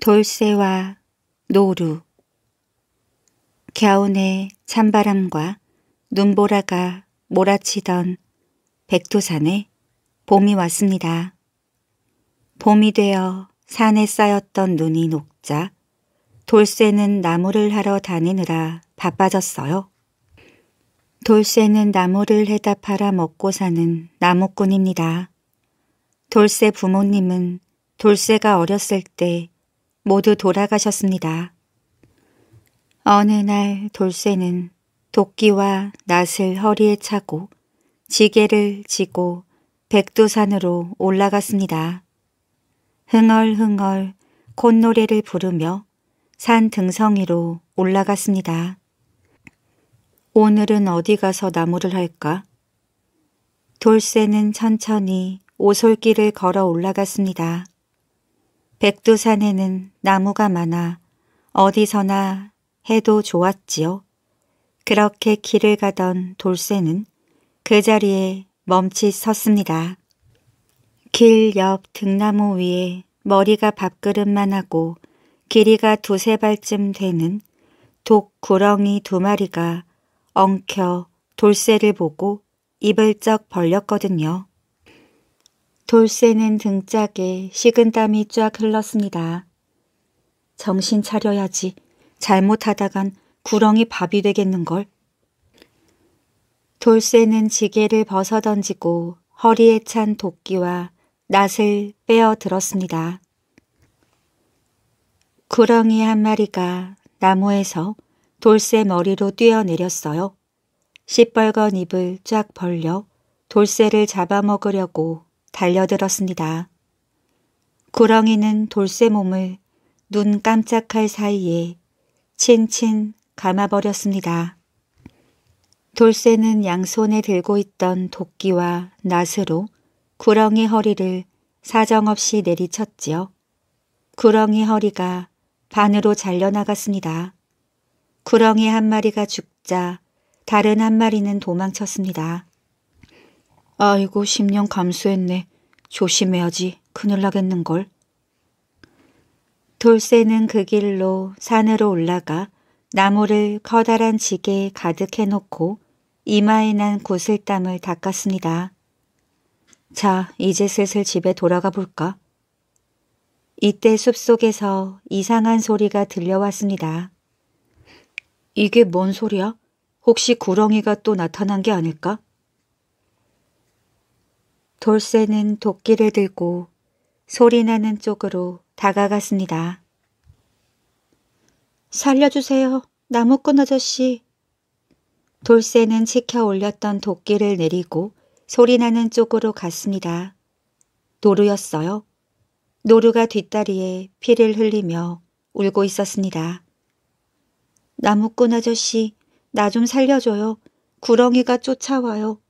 돌쇠와 노루 겨운의 찬바람과 눈보라가 몰아치던 백두산에 봄이 왔습니다. 봄이 되어 산에 쌓였던 눈이 녹자 돌쇠는 나무를 하러 다니느라 바빠졌어요. 돌쇠는 나무를 해다 팔아 먹고 사는 나무꾼입니다. 돌쇠 부모님은 돌쇠가 어렸을 때 모두 돌아가셨습니다. 어느 날 돌쇠는 도끼와 낫을 허리에 차고 지게를 지고 백두산으로 올라갔습니다. 흥얼흥얼 콧노래를 부르며 산 등성이로 올라갔습니다. 오늘은 어디 가서 나무를 할까? 돌쇠는 천천히 오솔길을 걸어 올라갔습니다. 백두산에는 나무가 많아 어디서나 해도 좋았지요. 그렇게 길을 가던 돌쇠는 그 자리에 멈칫 섰습니다. 길 옆 등나무 위에 머리가 밥그릇만 하고 길이가 두세 발쯤 되는 독구렁이 두 마리가 엉켜 돌쇠를 보고 입을 쩍 벌렸거든요. 돌쇠는 등짝에 식은땀이 쫙 흘렀습니다. 정신 차려야지. 잘못하다간 구렁이 밥이 되겠는걸. 돌쇠는 지게를 벗어던지고 허리에 찬 도끼와 낫을 빼어들었습니다. 구렁이 한 마리가 나무에서 돌쇠 머리로 뛰어내렸어요. 시뻘건 입을 쫙 벌려 돌쇠를 잡아먹으려고 달려들었습니다. 구렁이는 돌쇠 몸을 눈 깜짝할 사이에 친친 감아버렸습니다. 돌쇠는 양손에 들고 있던 도끼와 낫으로 구렁이 허리를 사정없이 내리쳤지요. 구렁이 허리가 반으로 잘려나갔습니다. 구렁이 한 마리가 죽자 다른 한 마리는 도망쳤습니다. 아이고 10년 감수했네. 조심해야지 큰일 나겠는걸. 돌쇠는 그 길로 산으로 올라가 나무를 커다란 지게에 가득해 놓고 이마에 난 구슬땀을 닦았습니다. 자, 이제 슬슬 집에 돌아가 볼까? 이때 숲속에서 이상한 소리가 들려왔습니다. 이게 뭔 소리야? 혹시 구렁이가 또 나타난 게 아닐까? 돌쇠는 도끼를 들고 소리나는 쪽으로 다가갔습니다. 살려주세요. 나무꾼 아저씨. 돌쇠는 치켜 올렸던 도끼를 내리고 소리나는 쪽으로 갔습니다. 노루였어요. 노루가 뒷다리에 피를 흘리며 울고 있었습니다. 나무꾼 아저씨, 나 좀 살려줘요. 구렁이가 쫓아와요.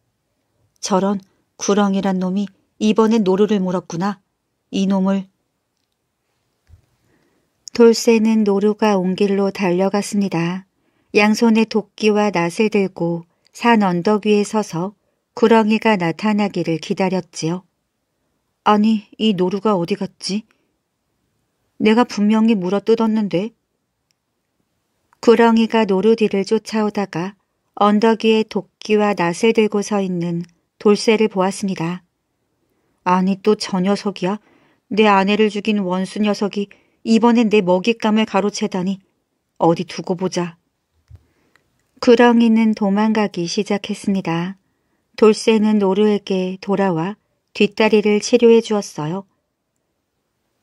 저런 구렁이란 놈이 이번에 노루를 물었구나. 이놈을. 돌쇠는 노루가 온 길로 달려갔습니다. 양손에 도끼와 낫을 들고 산 언덕 위에 서서 구렁이가 나타나기를 기다렸지요. 아니, 이 노루가 어디 갔지? 내가 분명히 물어 뜯었는데. 구렁이가 노루 뒤를 쫓아오다가 언덕 위에 도끼와 낫을 들고 서 있는 돌쇠를 보았습니다. 아니 또 저 녀석이야? 내 아내를 죽인 원수 녀석이 이번엔 내 먹잇감을 가로채다니 어디 두고 보자. 구렁이는 도망가기 시작했습니다. 돌쇠는 노루에게 돌아와 뒷다리를 치료해 주었어요.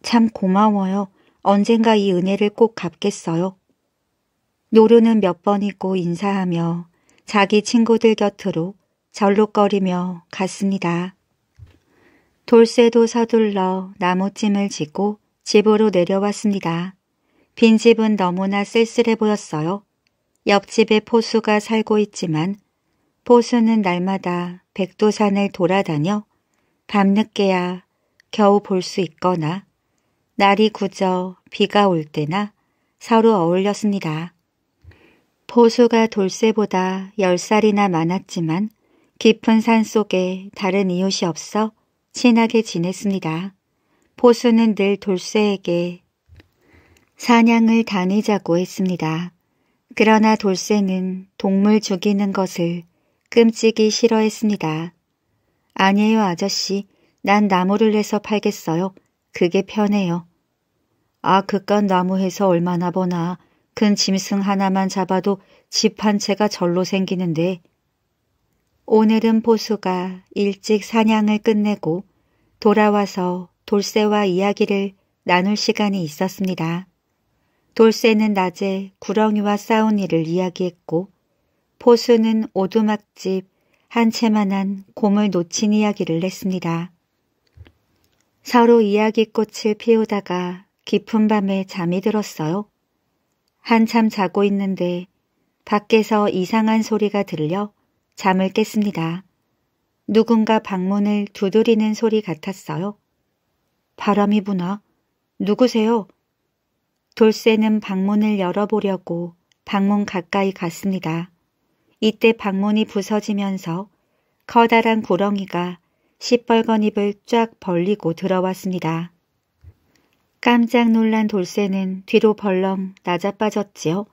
참 고마워요. 언젠가 이 은혜를 꼭 갚겠어요. 노루는 몇 번있고 인사하며 자기 친구들 곁으로 절룩거리며 갔습니다. 돌쇠도 서둘러 나무찜을 지고 집으로 내려왔습니다. 빈집은 너무나 쓸쓸해 보였어요. 옆집에 포수가 살고 있지만 포수는 날마다 백두산을 돌아다녀 밤늦게야 겨우 볼 수 있거나 날이 굳어 비가 올 때나 서로 어울렸습니다. 포수가 돌쇠보다 열살이나 많았지만 깊은 산 속에 다른 이웃이 없어 친하게 지냈습니다. 포수는 늘 돌쇠에게 사냥을 다니자고 했습니다. 그러나 돌쇠는 동물 죽이는 것을 끔찍이 싫어했습니다. 아니에요 아저씨. 난 나무를 해서 팔겠어요. 그게 편해요. 아 그깟 나무 해서 얼마나 버나. 큰 짐승 하나만 잡아도 집 한 채가 절로 생기는데 오늘은 보수가 일찍 사냥을 끝내고 돌아와서 돌쇠와 이야기를 나눌 시간이 있었습니다. 돌쇠는 낮에 구렁이와 싸운 일을 이야기했고 포수는 오두막집 한 채만한 곰을 놓친 이야기를 했습니다. 서로 이야기꽃을 피우다가 깊은 밤에 잠이 들었어요. 한참 자고 있는데 밖에서 이상한 소리가 들려 잠을 깼습니다. 누군가 방문을 두드리는 소리 같았어요. 바람이 부나? 누구세요? 돌쇠는 방문을 열어보려고 방문 가까이 갔습니다. 이때 방문이 부서지면서 커다란 구렁이가 시뻘건 입을 쫙 벌리고 들어왔습니다. 깜짝 놀란 돌쇠는 뒤로 벌렁 낮아빠졌지요.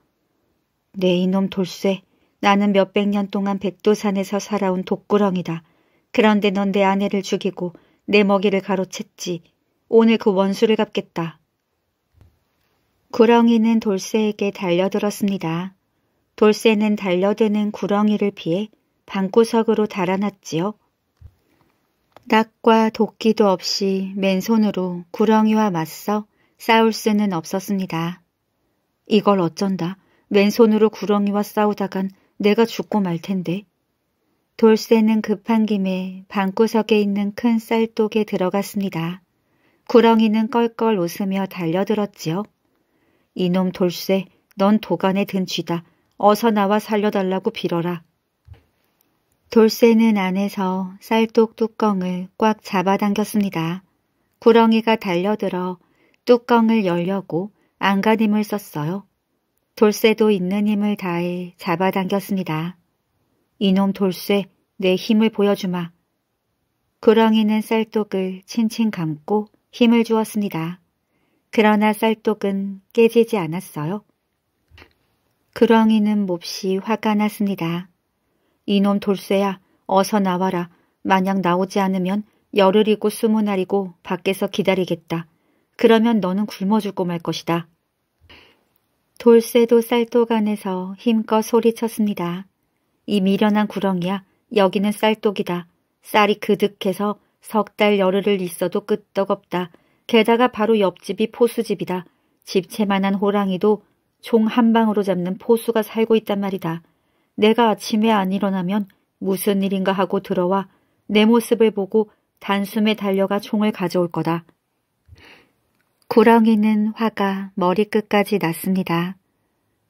네 이놈 돌쇠, 나는 몇 백 년 동안 백두산에서 살아온 독구렁이다. 그런데 넌 내 아내를 죽이고 내 먹이를 가로챘지. 오늘 그 원수를 갚겠다. 구렁이는 돌쇠에게 달려들었습니다. 돌쇠는 달려드는 구렁이를 피해 방구석으로 달아났지요. 낙과 도끼도 없이 맨손으로 구렁이와 맞서 싸울 수는 없었습니다. 이걸 어쩐다. 맨손으로 구렁이와 싸우다간 내가 죽고 말 텐데. 돌쇠는 급한 김에 방구석에 있는 큰 쌀독에 들어갔습니다. 구렁이는 껄껄 웃으며 달려들었지요. 이놈 돌쇠, 넌 도간에 든 쥐다. 어서 나와 살려달라고 빌어라. 돌쇠는 안에서 쌀독 뚜껑을 꽉 잡아당겼습니다. 구렁이가 달려들어 뚜껑을 열려고 안간힘을 썼어요. 돌쇠도 있는 힘을 다해 잡아당겼습니다. 이놈 돌쇠 내 힘을 보여주마. 구렁이는 쌀독을 칭칭 감고 힘을 주었습니다. 그러나 쌀독은 깨지지 않았어요. 구렁이는 몹시 화가 났습니다. 이놈 돌쇠야 어서 나와라. 만약 나오지 않으면 열흘이고 스무 날이고 밖에서 기다리겠다. 그러면 너는 굶어 죽고 말 것이다. 돌쇠도 쌀독안에서 힘껏 소리쳤습니다. 이 미련한 구렁이야 여기는 쌀독이다. 쌀이 그득해서 석 달 열흘을 있어도 끄떡없다. 게다가 바로 옆집이 포수집이다. 집채만한 호랑이도 총 한 방으로 잡는 포수가 살고 있단 말이다. 내가 아침에 안 일어나면 무슨 일인가 하고 들어와 내 모습을 보고 단숨에 달려가 총을 가져올 거다. 구렁이는 화가 머리끝까지 났습니다.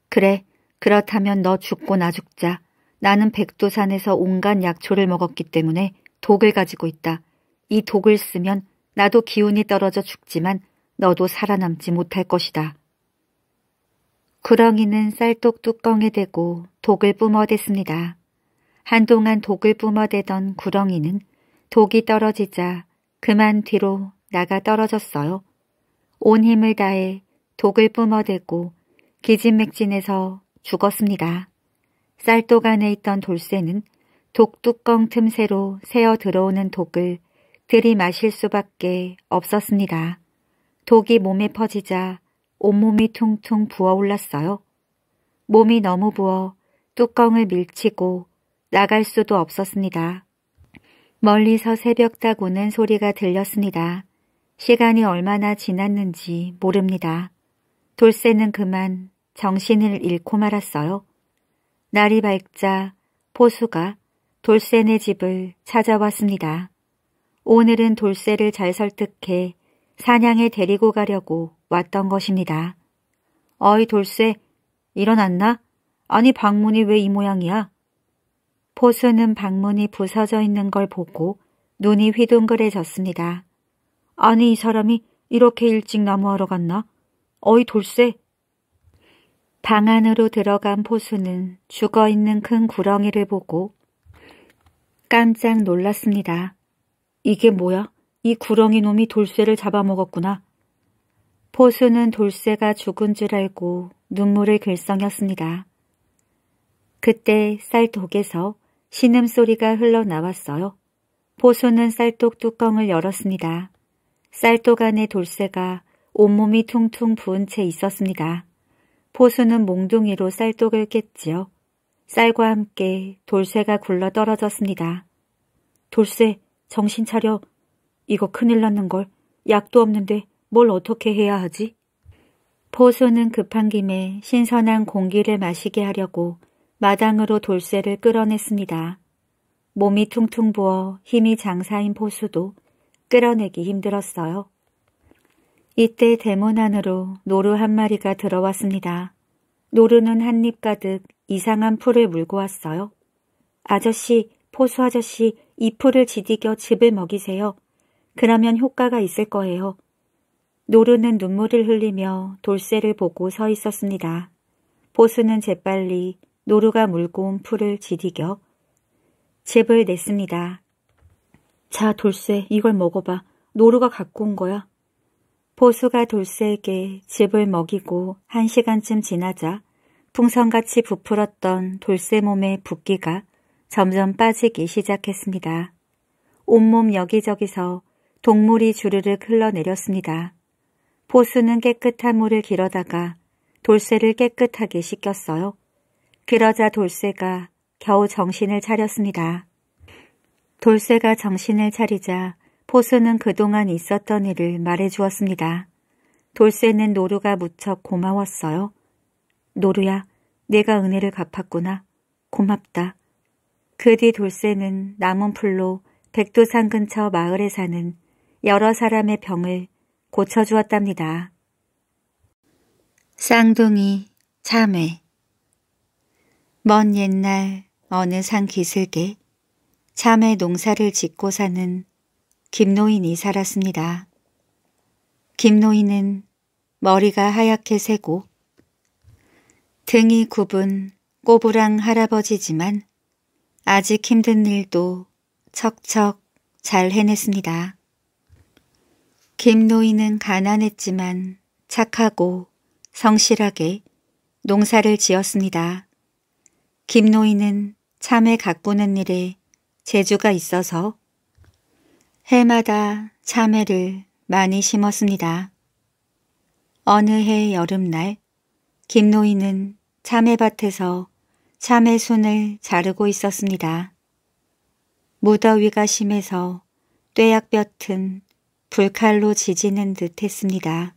그래, 그렇다면 너 죽고 나 죽자. 나는 백두산에서 온갖 약초를 먹었기 때문에 독을 가지고 있다. 이 독을 쓰면 나도 기운이 떨어져 죽지만 너도 살아남지 못할 것이다. 구렁이는 쌀독 뚜껑에 대고 독을 뿜어댔습니다. 한동안 독을 뿜어대던 구렁이는 독이 떨어지자 그만 뒤로 나가 떨어졌어요. 온 힘을 다해 독을 뿜어대고 기진맥진해서 죽었습니다. 쌀독 안에 있던 돌쇠는 독뚜껑 틈새로 새어 들어오는 독을 들이마실 수밖에 없었습니다. 독이 몸에 퍼지자 온몸이 퉁퉁 부어올랐어요. 몸이 너무 부어 뚜껑을 밀치고 나갈 수도 없었습니다. 멀리서 새벽 따구는 소리가 들렸습니다. 시간이 얼마나 지났는지 모릅니다. 돌쇠는 그만 정신을 잃고 말았어요. 날이 밝자 포수가 돌쇠네 집을 찾아왔습니다. 오늘은 돌쇠를 잘 설득해 사냥에 데리고 가려고 왔던 것입니다. 어이 돌쇠, 일어났나? 아니 방문이 왜 이 모양이야? 포수는 방문이 부서져 있는 걸 보고 눈이 휘둥그레졌습니다. 아니 이 사람이 이렇게 일찍 나무하러 갔나? 어이 돌쇠! 방 안으로 들어간 포수는 죽어있는 큰 구렁이를 보고 깜짝 놀랐습니다. 이게 뭐야? 이 구렁이 놈이 돌쇠를 잡아먹었구나. 포수는 돌쇠가 죽은 줄 알고 눈물을 글썽였습니다. 그때 쌀독에서 신음소리가 흘러나왔어요. 포수는 쌀독 뚜껑을 열었습니다. 쌀도간의 돌쇠가 온몸이 퉁퉁 부은 채 있었습니다. 포수는 몽둥이로 쌀독을 깼지요. 쌀과 함께 돌쇠가 굴러 떨어졌습니다. 돌쇠, 정신 차려. 이거 큰일 났는걸. 약도 없는데 뭘 어떻게 해야 하지? 포수는 급한 김에 신선한 공기를 마시게 하려고 마당으로 돌쇠를 끌어냈습니다. 몸이 퉁퉁 부어 힘이 장사인 포수도 끌어내기 힘들었어요. 이때 대문 안으로 노루 한 마리가 들어왔습니다. 노루는 한 입 가득 이상한 풀을 물고 왔어요. 아저씨, 포수 아저씨, 이 풀을 지디겨 집을 먹이세요. 그러면 효과가 있을 거예요. 노루는 눈물을 흘리며 돌쇠를 보고 서 있었습니다. 보수는 재빨리 노루가 물고 온 풀을 지디겨 집을 냈습니다. 자, 돌쇠, 이걸 먹어봐. 노루가 갖고 온 거야. 보수가 돌쇠에게 집을 먹이고 한 시간쯤 지나자 풍선같이 부풀었던 돌쇠 몸의 붓기가 점점 빠지기 시작했습니다. 온몸 여기저기서 동물이 주르륵 흘러내렸습니다. 보수는 깨끗한 물을 길어다가 돌쇠를 깨끗하게 씻겼어요. 그러자 돌쇠가 겨우 정신을 차렸습니다. 돌쇠가 정신을 차리자 포수는 그동안 있었던 일을 말해주었습니다. 돌쇠는 노루가 무척 고마웠어요. 노루야, 내가 은혜를 갚았구나. 고맙다. 그 뒤 돌쇠는 남은 풀로 백두산 근처 마을에 사는 여러 사람의 병을 고쳐주었답니다. 쌍둥이 참외 먼 옛날 어느 산 기슭에 참외 농사를 짓고 사는 김노인이 살았습니다. 김노인은 머리가 하얗게 새고 등이 굽은 꼬부랑 할아버지지만 아직 힘든 일도 척척 잘 해냈습니다. 김노인은 가난했지만 착하고 성실하게 농사를 지었습니다. 김노인은 참외 가꾸는 일에 재주가 있어서 해마다 참외를 많이 심었습니다. 어느 해 여름날 김노인은 참외밭에서 참외순을 자르고 있었습니다. 무더위가 심해서 뙤약볕은 불칼로 지지는 듯 했습니다.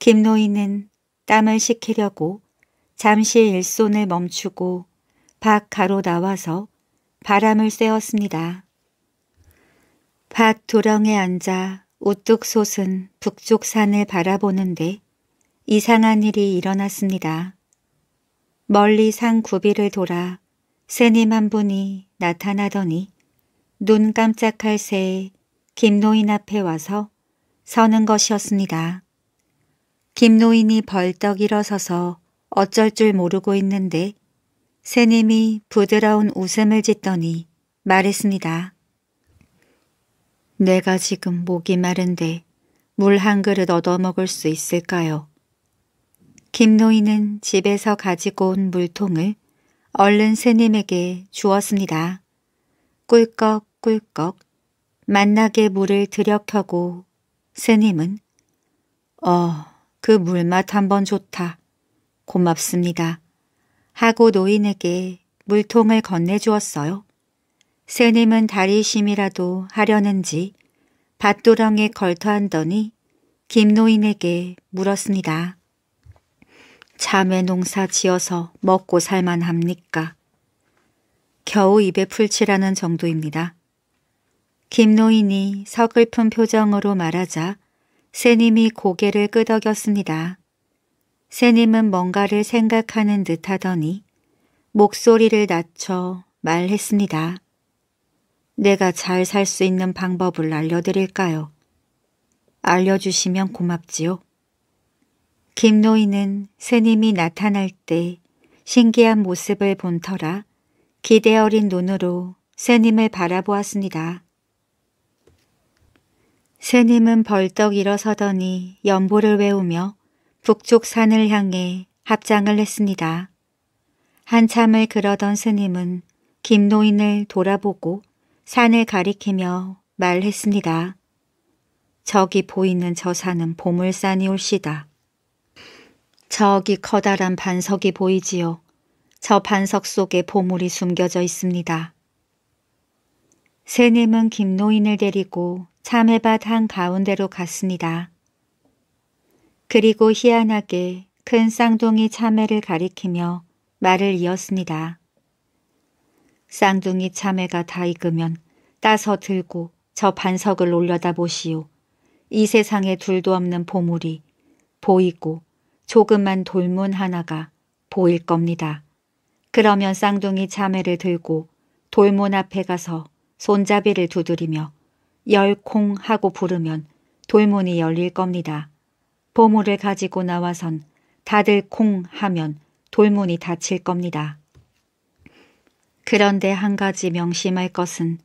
김노인은 땀을 식히려고 잠시 일손을 멈추고 밖 가로 나와서 바람을 쐬었습니다. 밭 도렁에 앉아 우뚝 솟은 북쪽 산을 바라보는데 이상한 일이 일어났습니다. 멀리 산 구비를 돌아 새님 한 분이 나타나더니 눈 깜짝할 새에 김노인 앞에 와서 서는 것이었습니다. 김노인이 벌떡 일어서서 어쩔 줄 모르고 있는데 새님이 부드러운 웃음을 짓더니 말했습니다. 내가 지금 목이 마른데 물 한 그릇 얻어먹을 수 있을까요? 김노인은 집에서 가지고 온 물통을 얼른 새님에게 주었습니다. 꿀꺽꿀꺽 만나게 물을 들여켜고 스님은 어, 그 물 맛 한번 좋다. 고맙습니다. 하고 노인에게 물통을 건네주었어요. 새님은 다리 심이라도 하려는지 밭도렁에 걸터앉더니 김노인에게 물었습니다. 참외 농사 지어서 먹고 살만 합니까? 겨우 입에 풀칠하는 정도입니다. 김노인이 서글픈 표정으로 말하자 새님이 고개를 끄덕였습니다. 새님은 뭔가를 생각하는 듯 하더니 목소리를 낮춰 말했습니다. 내가 잘 살 수 있는 방법을 알려드릴까요? 알려주시면 고맙지요. 김노인은 스님이 나타날 때 신기한 모습을 본 터라 기대 어린 눈으로 스님을 바라보았습니다. 스님은 벌떡 일어서더니 연보를 외우며 북쪽 산을 향해 합장을 했습니다. 한참을 그러던 스님은 김노인을 돌아보고 산을 가리키며 말했습니다. 저기 보이는 저 산은 보물산이 올시다. 저기 커다란 반석이 보이지요. 저 반석 속에 보물이 숨겨져 있습니다. 스님은 김노인을 데리고 참외밭 한가운데로 갔습니다. 그리고 희한하게 큰 쌍둥이 참외를 가리키며 말을 이었습니다. 쌍둥이 참외가 다 익으면 따서 들고 저 반석을 올려다보시오. 이 세상에 둘도 없는 보물이 보이고 조그만 돌문 하나가 보일 겁니다. 그러면 쌍둥이 참외를 들고 돌문 앞에 가서 손잡이를 두드리며 열콩 하고 부르면 돌문이 열릴 겁니다. 보물을 가지고 나와선 다들 콩 하면 돌문이 닫힐 겁니다. 그런데 한 가지 명심할 것은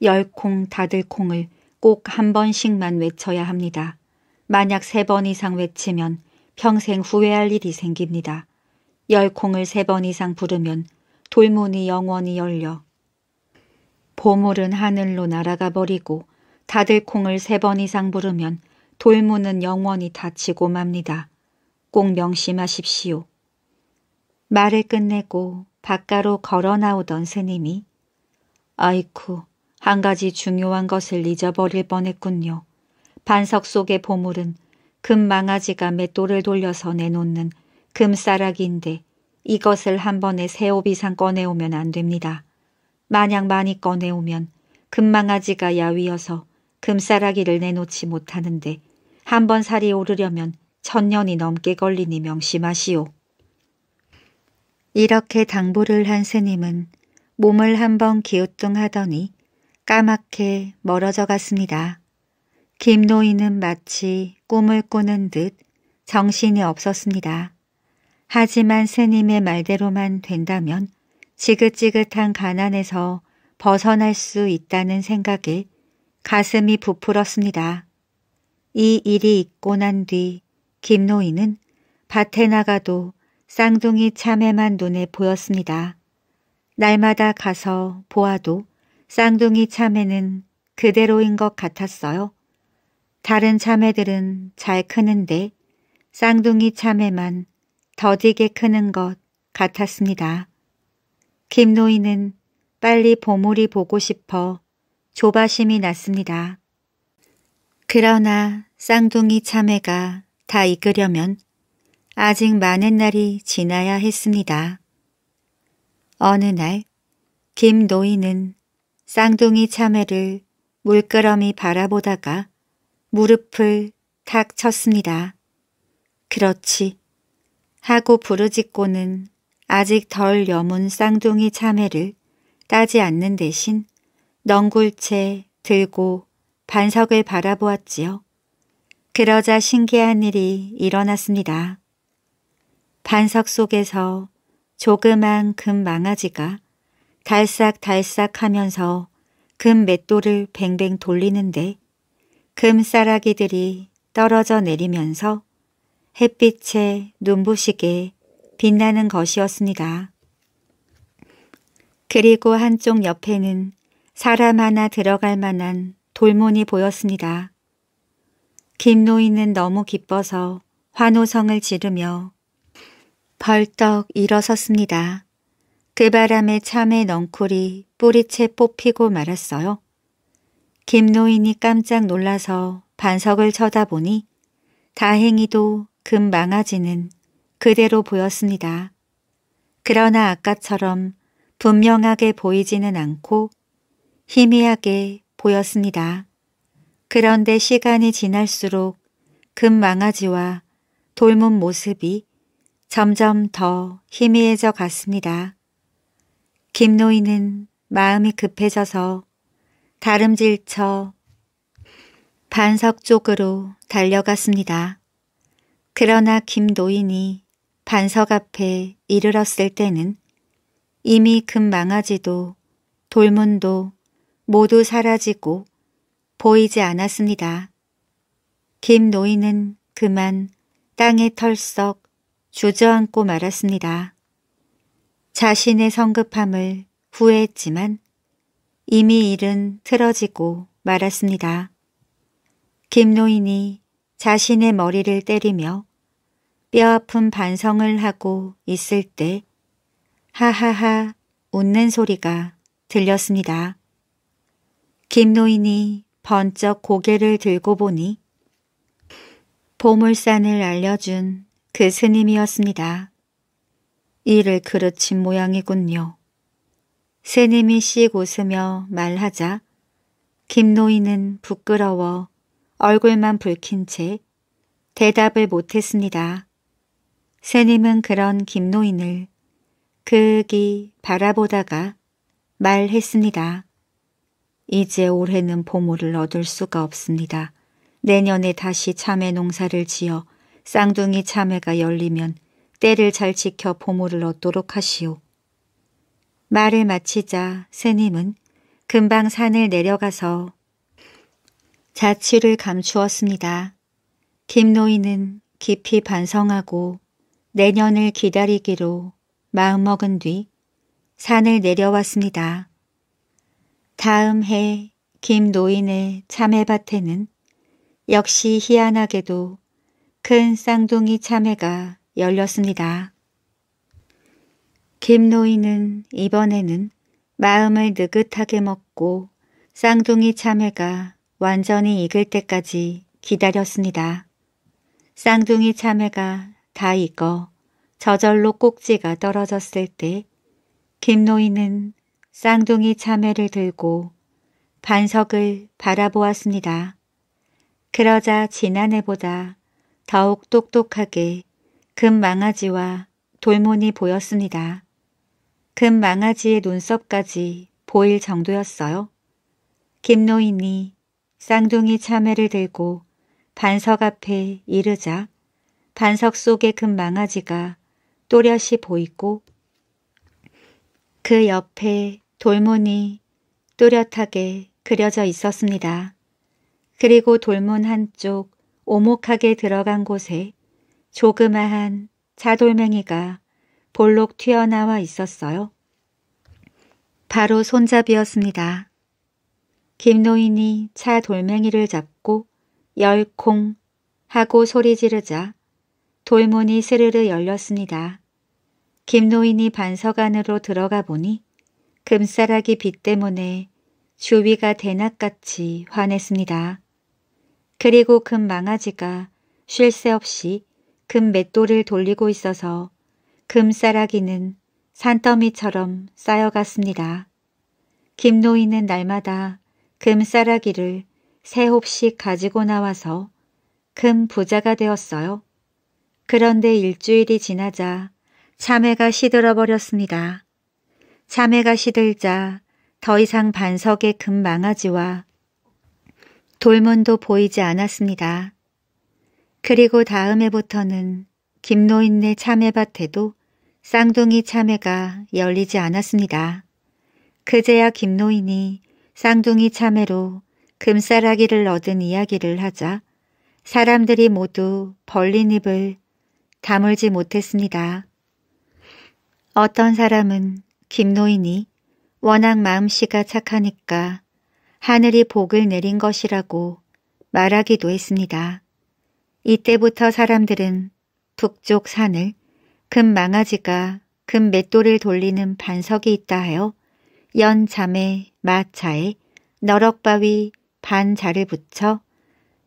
열콩 다들 콩을 꼭 한 번씩만 외쳐야 합니다. 만약 세 번 이상 외치면 평생 후회할 일이 생깁니다. 열콩을 세 번 이상 부르면 돌문이 영원히 열려 보물은 하늘로 날아가 버리고 다들 콩을 세 번 이상 부르면 돌문은 영원히 닫히고 맙니다. 꼭 명심하십시오. 말을 끝내고 바깥으로 걸어 나오던 스님이 아이쿠 한 가지 중요한 것을 잊어버릴 뻔했군요. 반석 속의 보물은 금 망아지가 맷돌을 돌려서 내놓는 금사라기인데 이것을 한 번에 새옵 이상 꺼내오면 안 됩니다. 만약 많이 꺼내오면 금망아지가 야위어서 금사라기를 내놓지 못하는데 한번 살이 오르려면 천년이 넘게 걸리니 명심하시오. 이렇게 당부를 한 스님은 몸을 한 번 기우뚱하더니 까맣게 멀어져 갔습니다. 김노인은 마치 꿈을 꾸는 듯 정신이 없었습니다. 하지만 스님의 말대로만 된다면 지긋지긋한 가난에서 벗어날 수 있다는 생각에 가슴이 부풀었습니다. 이 일이 있고 난 뒤 김노인은 밭에 나가도 쌍둥이 참외만 눈에 보였습니다. 날마다 가서 보아도 쌍둥이 참외는 그대로인 것 같았어요. 다른 참외들은 잘 크는데 쌍둥이 참외만 더디게 크는 것 같았습니다. 김노인은 빨리 보물이 보고 싶어 조바심이 났습니다. 그러나 쌍둥이 참외가다익으려면 아직 많은 날이 지나야 했습니다. 어느 날 김노인은 쌍둥이 참외를 물끄러미 바라보다가 무릎을 탁 쳤습니다. 그렇지 하고 부르짖고는 아직 덜 여문 쌍둥이 참외를 따지 않는 대신 넝굴채 들고 반석을 바라보았지요. 그러자 신기한 일이 일어났습니다. 반석 속에서 조그만 금 망아지가 달싹달싹 하면서 금 맷돌을 뱅뱅 돌리는데 금 싸라기들이 떨어져 내리면서 햇빛에 눈부시게 빛나는 것이었습니다. 그리고 한쪽 옆에는 사람 하나 들어갈 만한 돌문이 보였습니다. 김노인은 너무 기뻐서 환호성을 지르며 벌떡 일어섰습니다. 그 바람에 참외 넝쿨이 뿌리채 뽑히고 말았어요. 김노인이 깜짝 놀라서 반석을 쳐다보니 다행히도 금 망아지는 그대로 보였습니다. 그러나 아까처럼 분명하게 보이지는 않고 희미하게 보였습니다. 그런데 시간이 지날수록 금망아지와 돌문 모습이 점점 더 희미해져 갔습니다. 김노인은 마음이 급해져서 다름질쳐 반석 쪽으로 달려갔습니다. 그러나 김노인이 반석 앞에 이르렀을 때는 이미 금망아지도 돌문도 모두 사라지고 보이지 않았습니다. 김 노인은 그만 땅에 털썩 주저앉고 말았습니다. 자신의 성급함을 후회했지만 이미 일은 틀어지고 말았습니다. 김노인이 자신의 머리를 때리며 뼈아픈 반성을 하고 있을 때 하하하 웃는 소리가 들렸습니다. 김노인이 번쩍 고개를 들고 보니 보물산을 알려준 그 스님이었습니다. 이를 그르친 모양이군요. 스님이 씩 웃으며 말하자 김노인은 부끄러워 얼굴만 붉힌 채 대답을 못했습니다. 스님은 그런 김노인을 그윽이 바라보다가 말했습니다. 이제 올해는 보물을 얻을 수가 없습니다. 내년에 다시 참외 농사를 지어 쌍둥이 참외가 열리면 때를 잘 지켜 보물을 얻도록 하시오. 말을 마치자 새님은 금방 산을 내려가서 자취를 감추었습니다. 김노인은 깊이 반성하고 내년을 기다리기로 마음먹은 뒤 산을 내려왔습니다. 다음 해 김노인의 참외밭에는 역시 희한하게도 큰 쌍둥이 참외가 열렸습니다. 김노인은 이번에는 마음을 느긋하게 먹고 쌍둥이 참외가 완전히 익을 때까지 기다렸습니다. 쌍둥이 참외가 다 익어 저절로 꼭지가 떨어졌을 때 김노인은 쌍둥이 참외를 들고 반석을 바라보았습니다. 그러자 지난해보다 더욱 똑똑하게 금망아지와 돌문이 보였습니다. 금망아지의 눈썹까지 보일 정도였어요. 김노인이 쌍둥이 참외를 들고 반석 앞에 이르자 반석 속의 금망아지가 또렷이 보이고 그 옆에 돌문이 뚜렷하게 그려져 있었습니다. 그리고 돌문 한쪽 오목하게 들어간 곳에 조그마한 자돌멩이가 볼록 튀어나와 있었어요. 바로 손잡이였습니다. 김노인이 차 돌멩이를 잡고 열콩 하고 소리 지르자 돌문이 스르르 열렸습니다. 김노인이 반석 안으로 들어가 보니 금싸라기 비 때문에 주위가 대낮같이 환했습니다 그리고 금 망아지가 쉴 새 없이 금 맷돌을 돌리고 있어서 금싸라기는 산더미처럼 쌓여갔습니다. 김노인은 날마다 금싸라기를 세 홉씩 가지고 나와서 금 부자가 되었어요. 그런데 일주일이 지나자 참외가 시들어버렸습니다. 자매가 시들자 더 이상 반석의 금 망아지와 돌문도 보이지 않았습니다. 그리고 다음 해부터는 김노인네 참외밭에도 쌍둥이 참외가 열리지 않았습니다. 그제야 김노인이 쌍둥이 참외로 금싸라기를 얻은 이야기를 하자 사람들이 모두 벌린 입을 다물지 못했습니다. 어떤 사람은 김노인이 워낙 마음씨가 착하니까 하늘이 복을 내린 것이라고 말하기도 했습니다. 이때부터 사람들은 북쪽 산을 금 망아지가 금 맷돌을 돌리는 반석이 있다 하여 연자매 마차에 너럭바위 반자를 붙여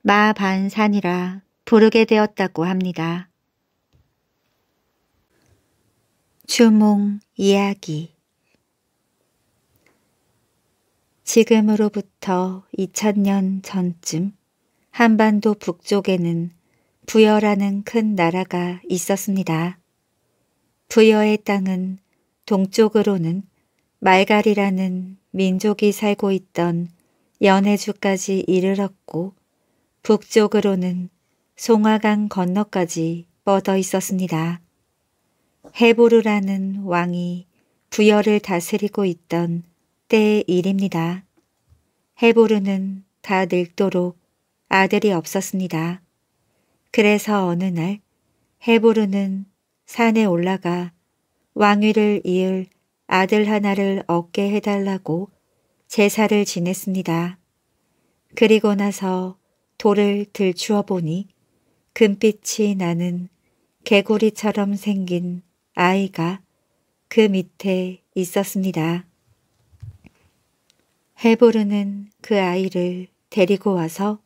마반산이라 부르게 되었다고 합니다. 주몽 이야기 지금으로부터 2000년 전쯤 한반도 북쪽에는 부여라는 큰 나라가 있었습니다. 부여의 땅은 동쪽으로는 말갈이라는 민족이 살고 있던 연해주까지 이르렀고 북쪽으로는 송화강 건너까지 뻗어 있었습니다. 해보르라는 왕이 부여를 다스리고 있던 때의 일입니다. 해보르는 다 늙도록 아들이 없었습니다. 그래서 어느 날 해보르는 산에 올라가 왕위를 이을 아들 하나를 얻게 해달라고 제사를 지냈습니다. 그리고 나서 돌을 들추어 보니 금빛이 나는 개구리처럼 생긴 아이가 그 밑에 있었습니다. 헤보르는그 아이를 데리고 와서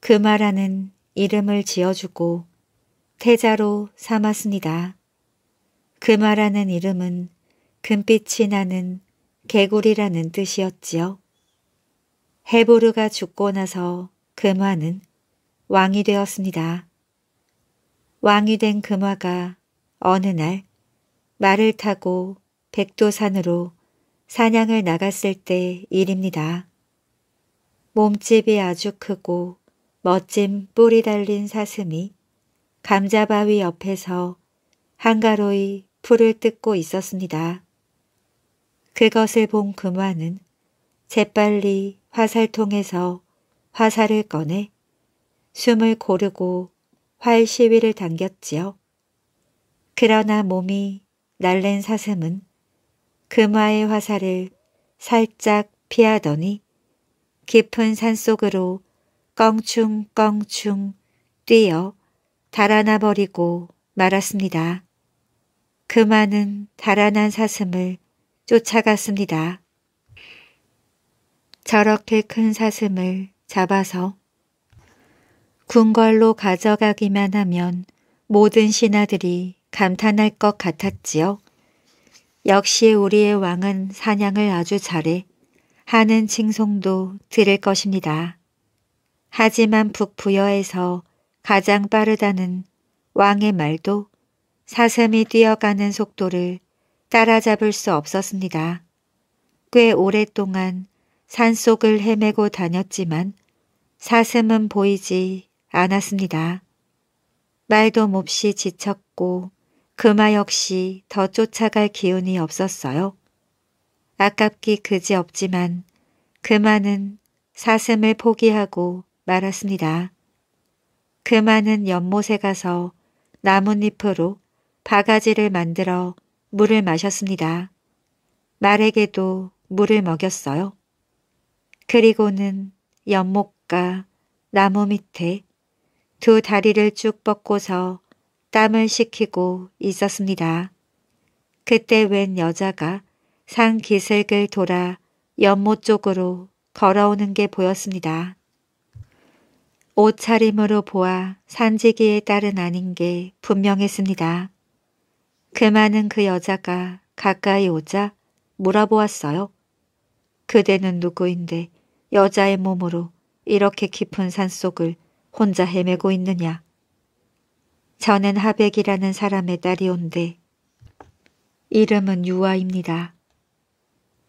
금마라는 그 이름을 지어주고 태자로 삼았습니다. 금마라는 그 이름은 금빛이 나는 개구리라는 뜻이었지요. 헤보르가 죽고 나서 금화는 왕이 되었습니다. 왕이 된 금화가 어느 날 말을 타고 백두산으로 사냥을 나갔을 때 일입니다. 몸집이 아주 크고 멋진 뿔이 달린 사슴이 감자바위 옆에서 한가로이 풀을 뜯고 있었습니다. 그것을 본 금화는 재빨리 화살통에서 화살을 꺼내 숨을 고르고 활 시위를 당겼지요. 그러나 몸이 날랜 사슴은 금화의 화살을 살짝 피하더니 깊은 산속으로 껑충껑충 뛰어 달아나 버리고 말았습니다. 금화는 달아난 사슴을 쫓아갔습니다. 저렇게 큰 사슴을 잡아서 궁궐로 가져가기만 하면 모든 신하들이 감탄할 것 같았지요. 역시 우리의 왕은 사냥을 아주 잘해 하는 칭송도 들을 것입니다. 하지만 북부여에서 가장 빠르다는 왕의 말도 사슴이 뛰어가는 속도를 따라잡을 수 없었습니다. 꽤 오랫동안 산속을 헤매고 다녔지만 사슴은 보이지 않았습니다. 말도 몹시 지쳤고 그마 역시 더 쫓아갈 기운이 없었어요. 아깝기 그지없지만 그마는 사슴을 포기하고 말았습니다. 그마는 연못에 가서 나뭇잎으로 바가지를 만들어 물을 마셨습니다. 말에게도 물을 먹였어요. 그리고는 연못과 나무 밑에 두 다리를 쭉 뻗고서 땀을 식히고 있었습니다. 그때 웬 여자가 산 기슭을 돌아 연못 쪽으로 걸어오는 게 보였습니다. 옷차림으로 보아 산지기에 따른 아닌 게 분명했습니다. 그만은 그 여자가 가까이 오자 물어보았어요. 그대는 누구인데 여자의 몸으로 이렇게 깊은 산속을 혼자 헤매고 있느냐. 저는 하백이라는 사람의 딸이온대 이름은 유아입니다.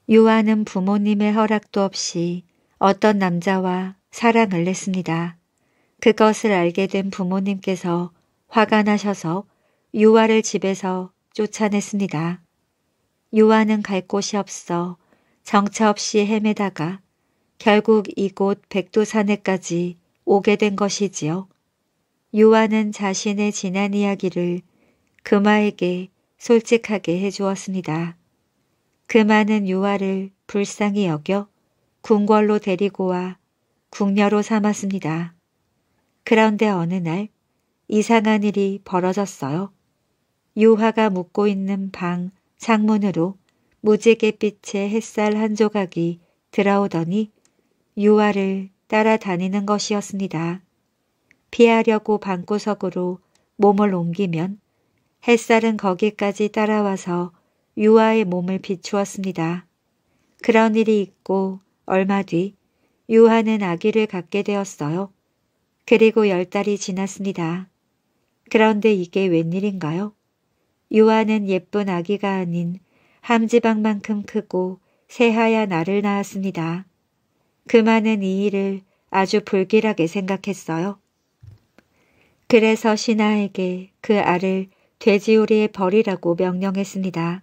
유아는 부모님의 허락도 없이 어떤 남자와 사랑을 냈습니다. 그것을 알게 된 부모님께서 화가 나셔서 유아를 집에서 쫓아냈습니다. 유아는 갈 곳이 없어 정처 없이 헤매다가 결국 이곳 백두산에까지 오게 된 것이지요. 요한은 자신의 지난 이야기를 금화에게 솔직하게 해주었습니다. 금화는 요아를 불쌍히 여겨 궁궐로 데리고 와 궁녀로 삼았습니다. 그런데 어느 날 이상한 일이 벌어졌어요. 요화가 묵고 있는 방 창문으로 무지갯빛의 햇살 한 조각이 들어오더니 요화를 따라다니는 것이었습니다. 피하려고 방구석으로 몸을 옮기면 햇살은 거기까지 따라와서 유아의 몸을 비추었습니다. 그런 일이 있고 얼마 뒤 유아는 아기를 갖게 되었어요. 그리고 열 달이 지났습니다. 그런데 이게 웬일인가요? 유아는 예쁜 아기가 아닌 함지방만큼 크고 새하얀 알을 낳았습니다. 그만은 이 일을 아주 불길하게 생각했어요. 그래서 신하에게 그 알을 돼지우리에 버리라고 명령했습니다.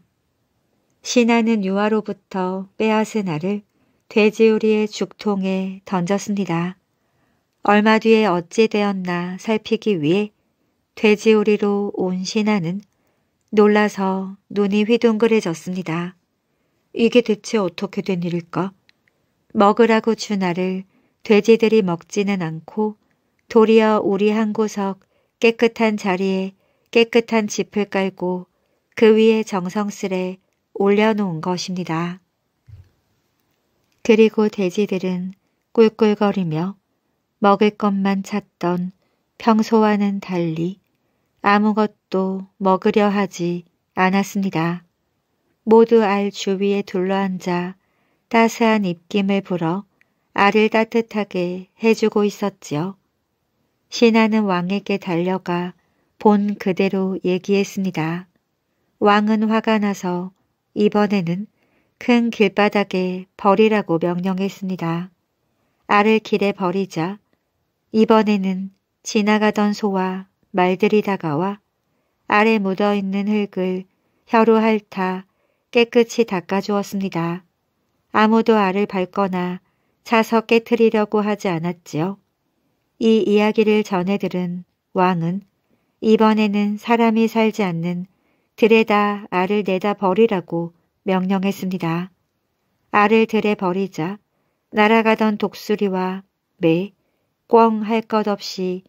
신하는 유아로부터 빼앗은 알을 돼지우리의 죽통에 던졌습니다. 얼마 뒤에 어찌 되었나 살피기 위해 돼지우리로온 신하는 놀라서 눈이 휘둥그레졌습니다. 이게 대체 어떻게 된 일일까? 먹으라고 준 알을 돼지들이 먹지는 않고 도리어 우리 한 구석 깨끗한 자리에 깨끗한 짚을 깔고 그 위에 정성스레 올려놓은 것입니다. 그리고 돼지들은 꿀꿀거리며 먹을 것만 찾던 평소와는 달리 아무것도 먹으려 하지 않았습니다. 모두 알 주위에 둘러앉아 따스한 입김을 불어 알을 따뜻하게 해주고 있었지요. 신하는 왕에게 달려가 본 그대로 얘기했습니다. 왕은 화가 나서 이번에는 큰 길바닥에 버리라고 명령했습니다. 알을 길에 버리자 이번에는 지나가던 소와 말들이 다가와 알에 묻어있는 흙을 혀로 핥아 깨끗이 닦아주었습니다. 아무도 알을 밟거나 차서 깨뜨리려고 하지 않았지요. 이 이야기를 전해 들은 왕은 이번에는 사람이 살지 않는 들에다 알을 내다 버리라고 명령했습니다. 알을 들에 버리자 날아가던 독수리와 매, 꽝 할 것 없이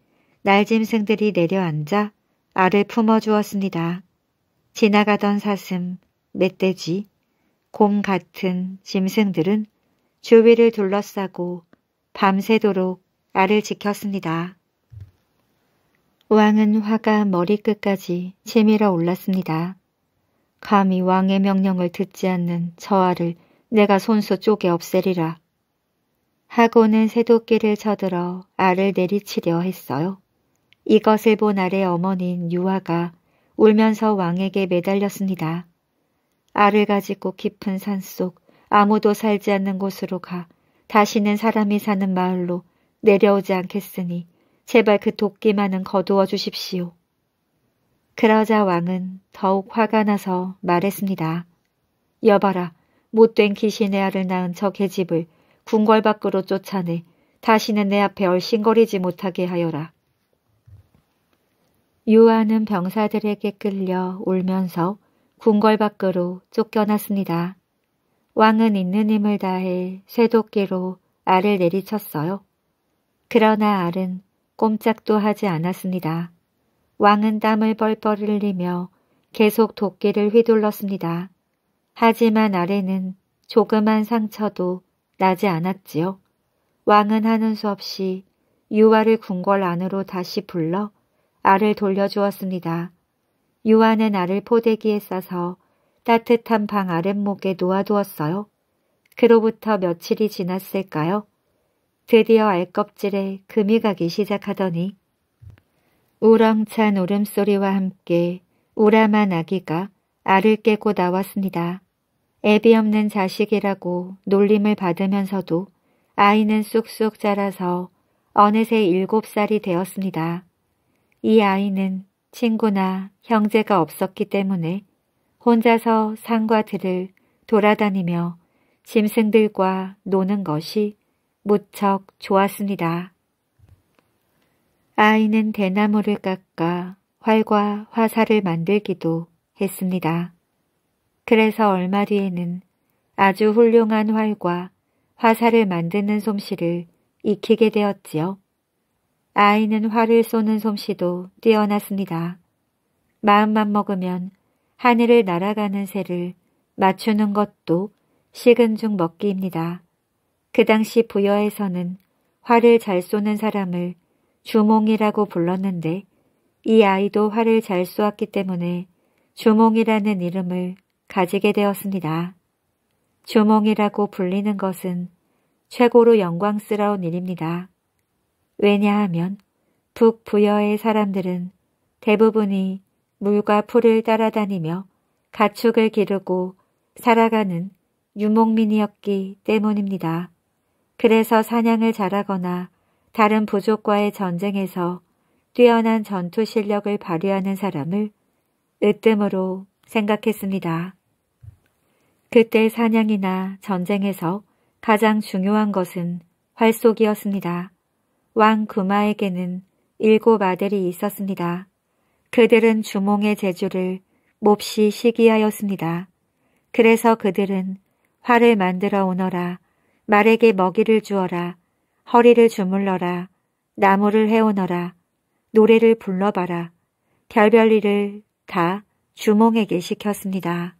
날짐승들이 내려앉아 알을 품어주었습니다. 지나가던 사슴, 멧돼지, 곰 같은 짐승들은 주위를 둘러싸고 밤새도록 나를 지켰습니다. 왕은 화가 머리끝까지 치밀어 올랐습니다. 감히 왕의 명령을 듣지 않는 저하를 내가 손수 쪼개 없애리라. 하고는 새도끼를 쳐들어 알을 내리치려 했어요. 이것을 본 알의 어머니인 유아가 울면서 왕에게 매달렸습니다. 알을 가지고 깊은 산 속 아무도 살지 않는 곳으로 가 다시는 사람이 사는 마을로 내려오지 않겠으니 제발 그 도끼만은 거두어 주십시오. 그러자 왕은 더욱 화가 나서 말했습니다. 여봐라, 못된 귀신의 아를 낳은 저 계집을 궁궐 밖으로 쫓아내 다시는 내 앞에 얼씬거리지 못하게 하여라. 유아는 병사들에게 끌려 울면서 궁궐 밖으로 쫓겨났습니다. 왕은 있는 힘을 다해 쇠도끼로 알을 내리쳤어요. 그러나 알은 꼼짝도 하지 않았습니다. 왕은 땀을 벌벌 흘리며 계속 도끼를 휘둘렀습니다. 하지만 아래는 조그만 상처도 나지 않았지요. 왕은 하는 수 없이 유아를 궁궐 안으로 다시 불러 알을 돌려주었습니다. 유아는 알을 포대기에 싸서 따뜻한 방 아랫목에 놓아두었어요. 그로부터 며칠이 지났을까요? 드디어 알껍질에 금이 가기 시작하더니 우렁찬 울음소리와 함께 우람한 아기가 알을 깨고 나왔습니다. 애비 없는 자식이라고 놀림을 받으면서도 아이는 쑥쑥 자라서 어느새 일곱 살이 되었습니다. 이 아이는 친구나 형제가 없었기 때문에 혼자서 산과 들을 돌아다니며 짐승들과 노는 것이 무척 좋았습니다. 아이는 대나무를 깎아 활과 화살을 만들기도 했습니다. 그래서 얼마 뒤에는 아주 훌륭한 활과 화살을 만드는 솜씨를 익히게 되었지요. 아이는 활을 쏘는 솜씨도 뛰어났습니다. 마음만 먹으면 하늘을 날아가는 새를 맞추는 것도 식은 죽 먹기입니다. 그 당시 부여에서는 활을 잘 쏘는 사람을 주몽이라고 불렀는데 이 아이도 활을 잘 쏘았기 때문에 주몽이라는 이름을 가지게 되었습니다. 주몽이라고 불리는 것은 최고로 영광스러운 일입니다. 왜냐하면 북부여의 사람들은 대부분이 물과 풀을 따라다니며 가축을 기르고 살아가는 유목민이었기 때문입니다. 그래서 사냥을 잘하거나 다른 부족과의 전쟁에서 뛰어난 전투 실력을 발휘하는 사람을 으뜸으로 생각했습니다. 그때 사냥이나 전쟁에서 가장 중요한 것은 활쏘기였습니다왕 구마에게는 일곱 아들이 있었습니다. 그들은 주몽의 재주를 몹시 시기하였습니다. 그래서 그들은 활을 만들어 오너라 말에게 먹이를 주어라. 허리를 주물러라. 나무를 헤오너라. 노래를 불러봐라. 별별 일을 다 주몽에게 시켰습니다.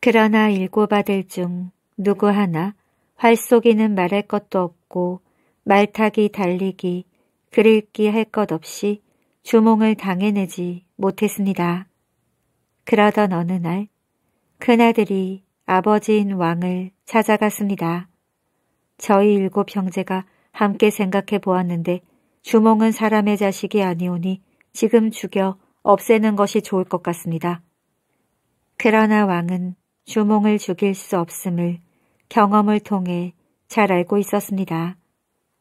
그러나 일곱 아들 중 누구 하나 활속이는 말할 것도 없고 말타기 달리기 그릴기할 것 없이 주몽을 당해내지 못했습니다. 그러던 어느 날 큰아들이 아버지인 왕을 찾아갔습니다. 저희 일곱 형제가 함께 생각해 보았는데 주몽은 사람의 자식이 아니오니 지금 죽여 없애는 것이 좋을 것 같습니다. 그러나 왕은 주몽을 죽일 수 없음을 경험을 통해 잘 알고 있었습니다.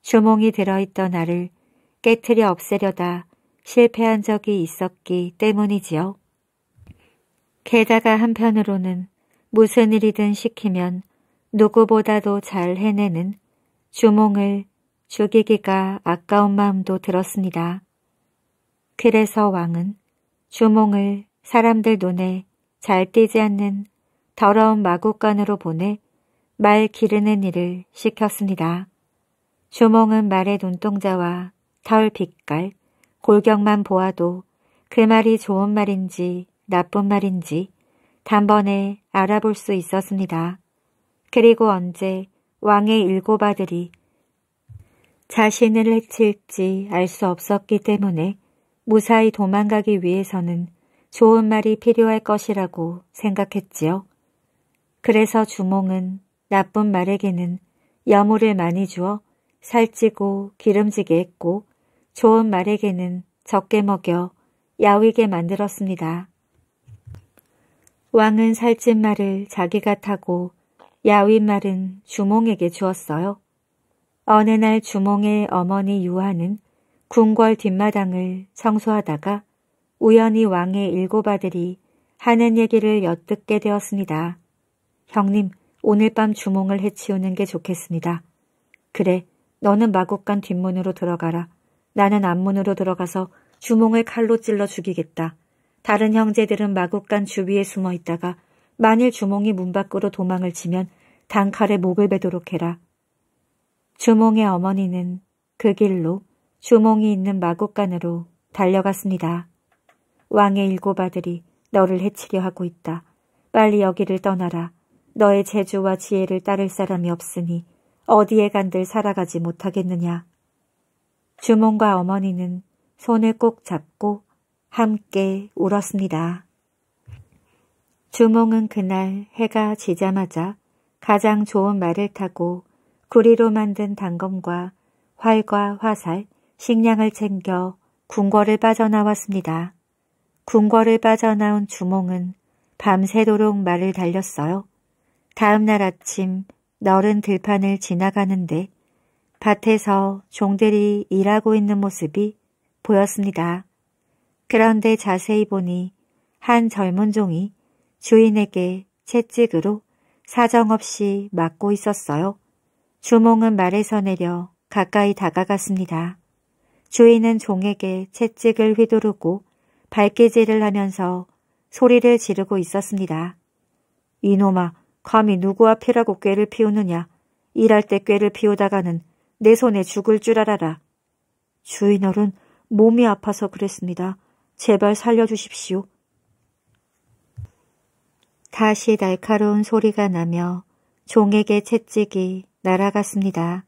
주몽이 들어있던 알을 깨트려 없애려다 실패한 적이 있었기 때문이지요. 게다가 한편으로는 무슨 일이든 시키면 누구보다도 잘 해내는 주몽을 죽이기가 아까운 마음도 들었습니다. 그래서 왕은 주몽을 사람들 눈에 잘 띄지 않는 더러운 마구간으로 보내 말 기르는 일을 시켰습니다. 주몽은 말의 눈동자와 털 빛깔, 골격만 보아도 그 말이 좋은 말인지 나쁜 말인지 단번에 알아볼 수 있었습니다. 그리고 언제 왕의 일곱 아들이 자신을 해칠지 알 수 없었기 때문에 무사히 도망가기 위해서는 좋은 말이 필요할 것이라고 생각했지요. 그래서 주몽은 나쁜 말에게는 여물을 많이 주어 살찌고 기름지게 했고 좋은 말에게는 적게 먹여 야위게 만들었습니다. 왕은 살찐 말을 자기가 타고 야윗말은 주몽에게 주었어요. 어느 날 주몽의 어머니 유아는 궁궐 뒷마당을 청소하다가 우연히 왕의 일곱 아들이 하는 얘기를 엿듣게 되었습니다. 형님, 오늘 밤 주몽을 해치우는 게 좋겠습니다. 그래, 너는 마구간 뒷문으로 들어가라. 나는 앞문으로 들어가서 주몽을 칼로 찔러 죽이겠다. 다른 형제들은 마구간 주위에 숨어 있다가 만일 주몽이 문 밖으로 도망을 치면 단칼에 목을 베도록 해라. 주몽의 어머니는 그 길로 주몽이 있는 마곡간으로 달려갔습니다. 왕의 일곱 아들이 너를 해치려 하고 있다. 빨리 여기를 떠나라. 너의 재주와 지혜를 따를 사람이 없으니 어디에 간들 살아가지 못하겠느냐. 주몽과 어머니는 손을 꼭 잡고 함께 울었습니다. 주몽은 그날 해가 지자마자 가장 좋은 말을 타고 구리로 만든 단검과 활과 화살, 식량을 챙겨 궁궐을 빠져나왔습니다. 궁궐을 빠져나온 주몽은 밤새도록 말을 달렸어요. 다음 날 아침 너른 들판을 지나가는데 밭에서 종들이 일하고 있는 모습이 보였습니다. 그런데 자세히 보니 한 젊은 종이 주인에게 채찍으로 사정없이 맞고 있었어요. 주몽은 말에서 내려 가까이 다가갔습니다. 주인은 종에게 채찍을 휘두르고 발길질을 하면서 소리를 지르고 있었습니다. 이놈아, 감히 누구 앞이라고 꾀를 피우느냐. 일할 때 꾀를 피우다가는 내 손에 죽을 줄 알아라. 주인 어른 몸이 아파서 그랬습니다. 제발 살려주십시오. 다시 날카로운 소리가 나며 종에게 채찍이 날아갔습니다.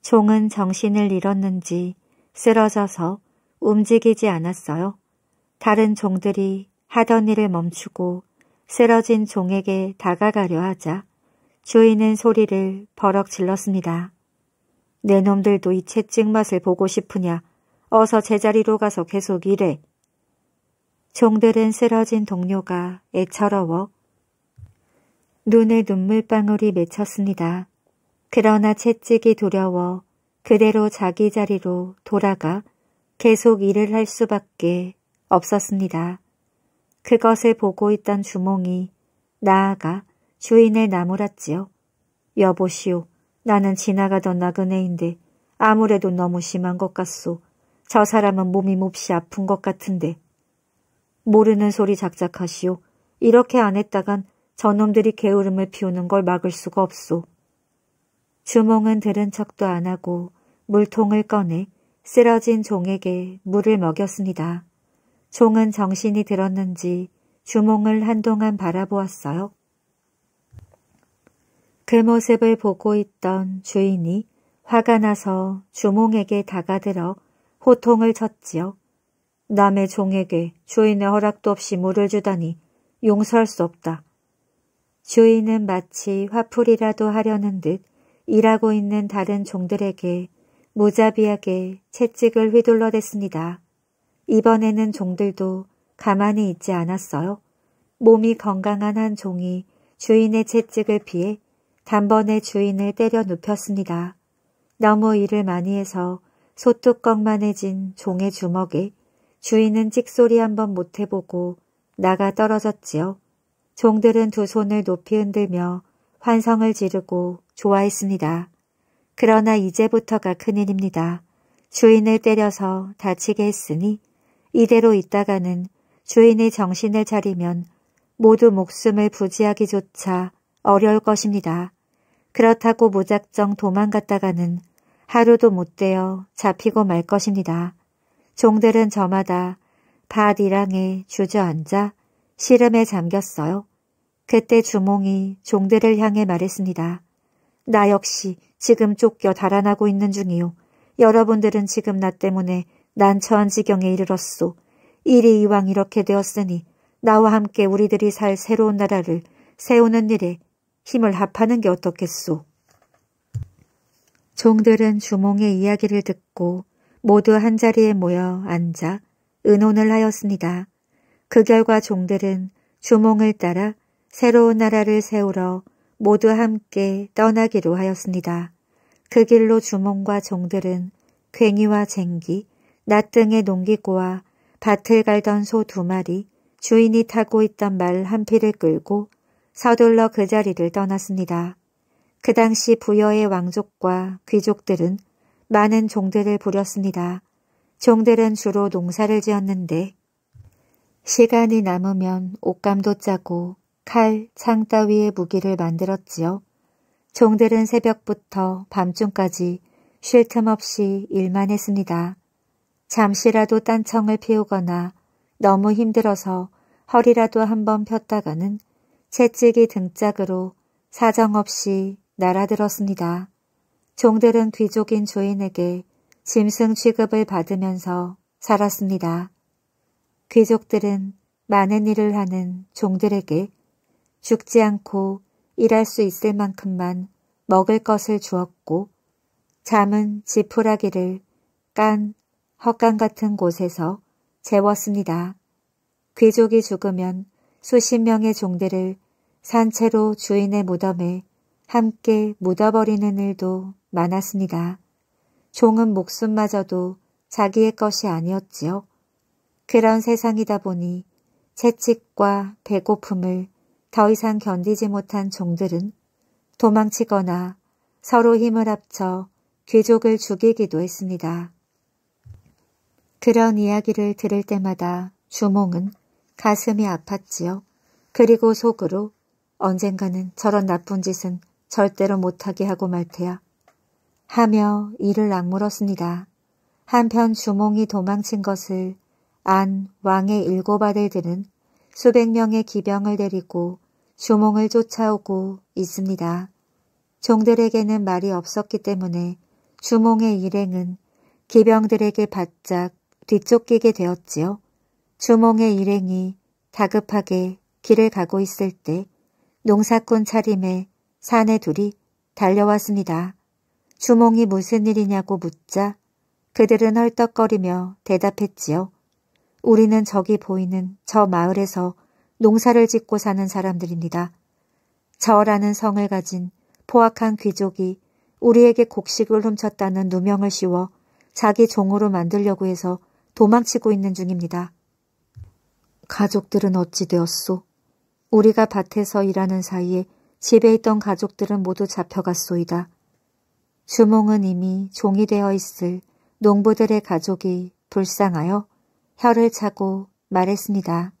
종은 정신을 잃었는지 쓰러져서 움직이지 않았어요. 다른 종들이 하던 일을 멈추고 쓰러진 종에게 다가가려 하자 주인은 소리를 버럭 질렀습니다. 내 놈들도 이 채찍 맛을 보고 싶으냐. 어서 제자리로 가서 계속 일해. 종들은 쓰러진 동료가 애처로워 눈에 눈물방울이 맺혔습니다. 그러나 채찍이 두려워 그대로 자기 자리로 돌아가 계속 일을 할 수밖에 없었습니다. 그것을 보고 있던 주몽이 나아가 주인을 나무랐지요. 여보시오, 나는 지나가던 나그네인데 아무래도 너무 심한 것 같소. 저 사람은 몸이 몹시 아픈 것 같은데. 모르는 소리 작작하시오. 이렇게 안 했다간 저놈들이 게으름을 피우는 걸 막을 수가 없소. 주몽은 들은 척도 안 하고 물통을 꺼내 쓰러진 종에게 물을 먹였습니다. 종은 정신이 들었는지 주몽을 한동안 바라보았어요. 그 모습을 보고 있던 주인이 화가 나서 주몽에게 다가들어 호통을 쳤지요. 남의 종에게 주인의 허락도 없이 물을 주다니 용서할 수 없다. 주인은 마치 화풀이라도 하려는 듯 일하고 있는 다른 종들에게 무자비하게 채찍을 휘둘러댔습니다. 이번에는 종들도 가만히 있지 않았어요. 몸이 건강한 한 종이 주인의 채찍을 피해 단번에 주인을 때려 눕혔습니다. 너무 일을 많이 해서 소뚜껑만해진 종의 주먹에 주인은 찍소리 한번 못 해보고 나가 떨어졌지요. 종들은 두 손을 높이 흔들며 환성을 지르고 좋아했습니다. 그러나 이제부터가 큰일입니다. 주인을 때려서 다치게 했으니 이대로 있다가는 주인이 정신을 차리면 모두 목숨을 부지하기조차 어려울 것입니다. 그렇다고 무작정 도망갔다가는 하루도 못되어 잡히고 말 것입니다. 종들은 저마다 밭 이랑에 주저앉아 시름에 잠겼어요. 그때 주몽이 종들을 향해 말했습니다. 나 역시 지금 쫓겨 달아나고 있는 중이요. 여러분들은 지금 나 때문에 난처한 지경에 이르렀소. 일이 이왕 이렇게 되었으니 나와 함께 우리들이 살 새로운 나라를 세우는 일에 힘을 합하는 게 어떻겠소. 종들은 주몽의 이야기를 듣고 모두 한자리에 모여 앉아 의논을 하였습니다. 그 결과 종들은 주몽을 따라 새로운 나라를 세우러 모두 함께 떠나기로 하였습니다. 그 길로 주몽과 종들은 괭이와 쟁기, 낫등의 농기구와 밭을 갈던 소 두 마리, 주인이 타고 있던 말한 피를 끌고 서둘러 그 자리를 떠났습니다. 그 당시 부여의 왕족과 귀족들은 많은 종들을 부렸습니다. 종들은 주로 농사를 지었는데 시간이 남으면 옷감도 짜고 칼, 창 따위의 무기를 만들었지요. 종들은 새벽부터 밤중까지 쉴 틈 없이 일만 했습니다. 잠시라도 딴청을 피우거나 너무 힘들어서 허리라도 한번 폈다가는 채찍이 등짝으로 사정없이 날아들었습니다. 종들은 귀족인 주인에게 짐승 취급을 받으면서 살았습니다. 귀족들은 많은 일을 하는 종들에게 죽지 않고 일할 수 있을 만큼만 먹을 것을 주었고 잠은 지푸라기를 깐 헛간 같은 곳에서 재웠습니다. 귀족이 죽으면 수십 명의 종들을 산채로 주인의 무덤에 함께 묻어버리는 일도 많았습니다. 종은 목숨마저도 자기의 것이 아니었지요. 그런 세상이다 보니 채찍과 배고픔을 더 이상 견디지 못한 종들은 도망치거나 서로 힘을 합쳐 귀족을 죽이기도 했습니다. 그런 이야기를 들을 때마다 주몽은 가슴이 아팠지요. 그리고 속으로 언젠가는 저런 나쁜 짓은 절대로 못하게 하고 말 테야. 하며 이를 악물었습니다. 한편 주몽이 도망친 것을 안 왕의 일곱 아들들은 수백 명의 기병을 데리고 주몽을 쫓아오고 있습니다. 종들에게는 말이 없었기 때문에 주몽의 일행은 기병들에게 바짝 뒤쫓기게 되었지요. 주몽의 일행이 다급하게 길을 가고 있을 때 농사꾼 차림에 사내 둘이 달려왔습니다. 주몽이 무슨 일이냐고 묻자 그들은 헐떡거리며 대답했지요. 우리는 저기 보이는 저 마을에서 농사를 짓고 사는 사람들입니다. 저라는 성을 가진 포악한 귀족이 우리에게 곡식을 훔쳤다는 누명을 씌워 자기 종으로 만들려고 해서 도망치고 있는 중입니다. 가족들은 어찌 되었소? 우리가 밭에서 일하는 사이에 집에 있던 가족들은 모두 잡혀갔소이다. 주몽은 이미 종이 되어 있을 농부들의 가족이 불쌍하여 혀를 차고 말했습니다.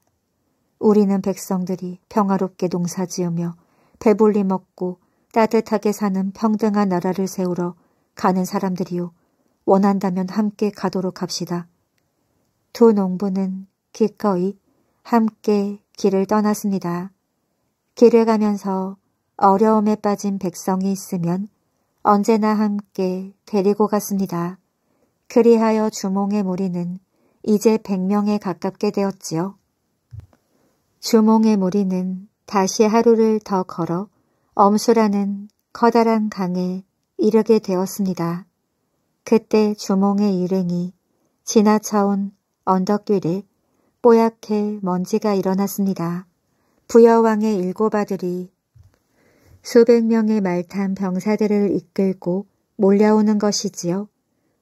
우리는 백성들이 평화롭게 농사지으며 배불리 먹고 따뜻하게 사는 평등한 나라를 세우러 가는 사람들이요. 원한다면 함께 가도록 합시다. 두 농부는 기꺼이 함께 길을 떠났습니다. 길을 가면서 어려움에 빠진 백성이 있으면 언제나 함께 데리고 갔습니다. 그리하여 주몽의 무리는 이제 100명에 가깝게 되었지요. 주몽의 무리는 다시 하루를 더 걸어 엄수라는 커다란 강에 이르게 되었습니다. 그때 주몽의 일행이 지나쳐온 언덕길에 뽀얗게 먼지가 일어났습니다. 부여왕의 일곱 아들이 수백 명의 말탄 병사들을 이끌고 몰려오는 것이지요.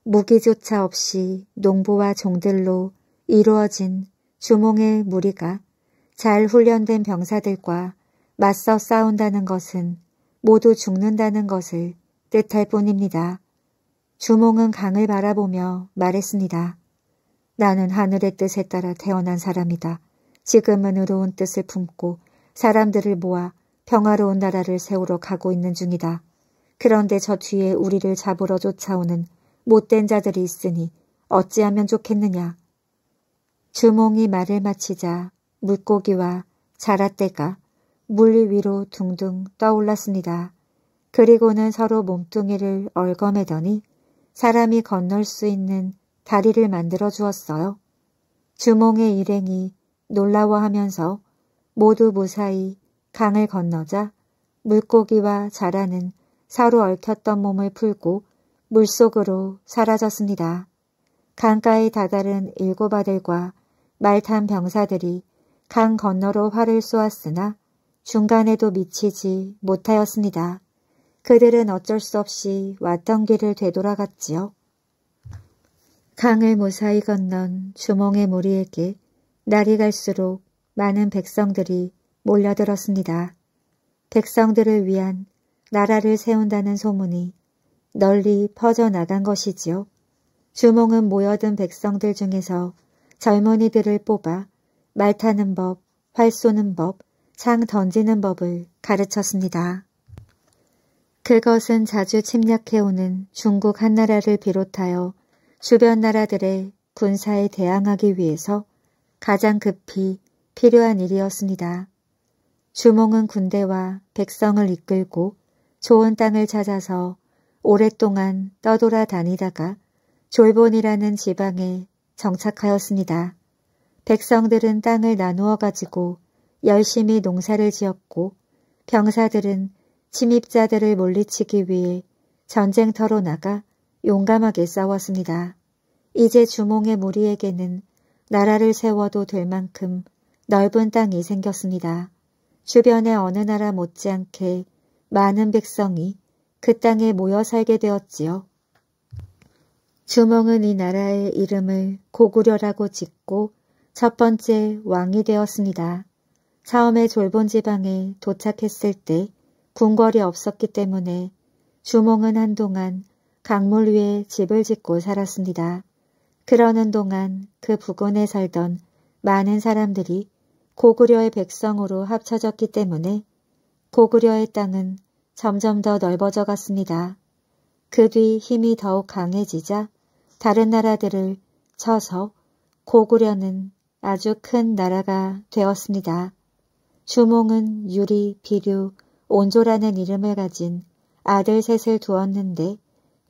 무기조차 없이 농부와 종들로 이루어진 주몽의 무리가 잘 훈련된 병사들과 맞서 싸운다는 것은 모두 죽는다는 것을 뜻할 뿐입니다. 주몽은 강을 바라보며 말했습니다. 나는 하늘의 뜻에 따라 태어난 사람이다. 지금은 의로운 뜻을 품고 사람들을 모아 평화로운 나라를 세우러 가고 있는 중이다. 그런데 저 뒤에 우리를 잡으러 쫓아오는 못된 자들이 있으니 어찌하면 좋겠느냐. 주몽이 말을 마치자 물고기와 자라떼가 물 위로 둥둥 떠올랐습니다. 그리고는 서로 몸뚱이를 얼거매더니 사람이 건널 수 있는 다리를 만들어 주었어요. 주몽의 일행이 놀라워하면서 모두 무사히 강을 건너자 물고기와 자라는 서로 얽혔던 몸을 풀고 물속으로 사라졌습니다. 강가에 다다른 일곱 아들과 말탄 병사들이 강 건너로 활을 쏘았으나 중간에도 미치지 못하였습니다. 그들은 어쩔 수 없이 왔던 길을 되돌아갔지요. 강을 무사히 건넌 주몽의 무리에게 날이 갈수록 많은 백성들이 몰려들었습니다. 백성들을 위한 나라를 세운다는 소문이 널리 퍼져나간 것이지요. 주몽은 모여든 백성들 중에서 젊은이들을 뽑아 말 타는 법, 활 쏘는 법, 창 던지는 법을 가르쳤습니다. 그것은 자주 침략해오는 중국 한나라를 비롯하여 주변 나라들의 군사에 대항하기 위해서 가장 급히 필요한 일이었습니다. 주몽은 군대와 백성을 이끌고 좋은 땅을 찾아서 오랫동안 떠돌아 다니다가 졸본이라는 지방에 정착하였습니다. 백성들은 땅을 나누어 가지고 열심히 농사를 지었고 병사들은 침입자들을 몰리치기 위해 전쟁터로 나가 용감하게 싸웠습니다. 이제 주몽의 무리에게는 나라를 세워도 될 만큼 넓은 땅이 생겼습니다. 주변의 어느 나라 못지않게 많은 백성이 그 땅에 모여 살게 되었지요. 주몽은 이 나라의 이름을 고구려라고 짓고 첫 번째 왕이 되었습니다. 처음에 졸본 지방에 도착했을 때 궁궐이 없었기 때문에 주몽은 한동안 강물 위에 집을 짓고 살았습니다. 그러는 동안 그 부근에 살던 많은 사람들이 고구려의 백성으로 합쳐졌기 때문에 고구려의 땅은 점점 더 넓어져 갔습니다. 그 뒤 힘이 더욱 강해지자 다른 나라들을 쳐서 고구려는 아주 큰 나라가 되었습니다. 주몽은 유리, 비류, 온조라는 이름을 가진 아들 셋을 두었는데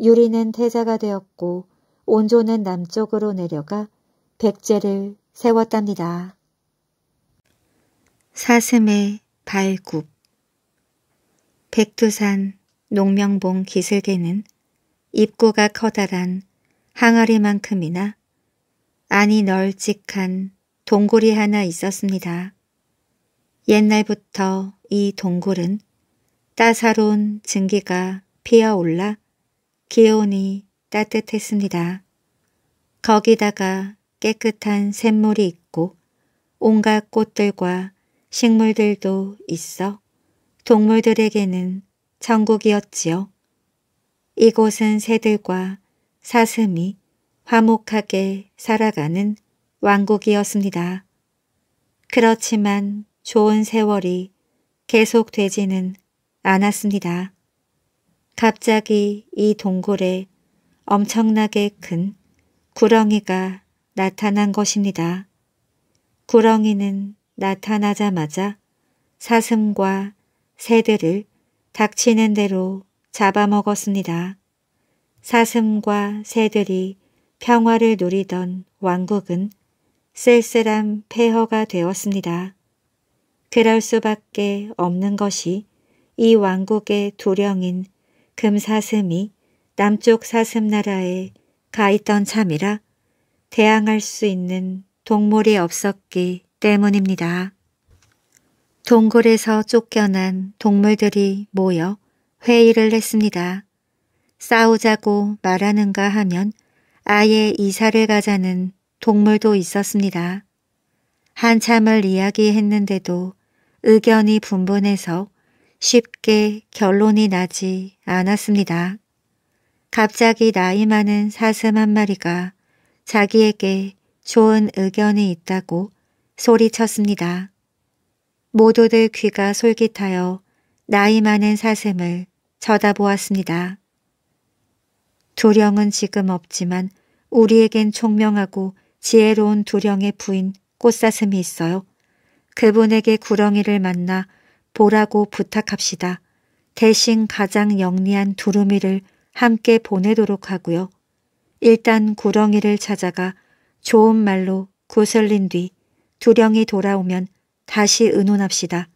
유리는 태자가 되었고 온조는 남쪽으로 내려가 백제를 세웠답니다. 사슴의 발굽 백두산 농명봉 기슭에는 입구가 커다란 항아리만큼이나 안이 널찍한 동굴이 하나 있었습니다. 옛날부터 이 동굴은 따사로운 증기가 피어올라 기온이 따뜻했습니다. 거기다가 깨끗한 샘물이 있고 온갖 꽃들과 식물들도 있어 동물들에게는 천국이었지요. 이곳은 새들과 사슴이 화목하게 살아가는 왕국이었습니다. 그렇지만 좋은 세월이 계속되지는 않았습니다. 갑자기 이 동굴에 엄청나게 큰 구렁이가 나타난 것입니다. 구렁이는 나타나자마자 사슴과 새들을 닥치는 대로 잡아먹었습니다. 사슴과 새들이 평화를 누리던 왕국은 쓸쓸한 폐허가 되었습니다. 그럴 수밖에 없는 것이 이 왕국의 도령인 금사슴이 남쪽 사슴나라에 가 있던 참이라 대항할 수 있는 동물이 없었기 때문입니다. 동굴에서 쫓겨난 동물들이 모여 회의를 했습니다. 싸우자고 말하는가 하면 아예 이사를 가자는 동물도 있었습니다. 한참을 이야기했는데도 의견이 분분해서 쉽게 결론이 나지 않았습니다. 갑자기 나이 많은 사슴 한 마리가 자기에게 좋은 의견이 있다고 소리쳤습니다. 모두들 귀가 솔깃하여 나이 많은 사슴을 쳐다보았습니다. 두령은 지금 없지만 우리에겐 총명하고 지혜로운 두령의 부인 꽃사슴이 있어요. 그분에게 구렁이를 만나 보라고 부탁합시다. 대신 가장 영리한 두루미를 함께 보내도록 하고요. 일단 구렁이를 찾아가 좋은 말로 구슬린 뒤 두령이 돌아오면 다시 의논합시다.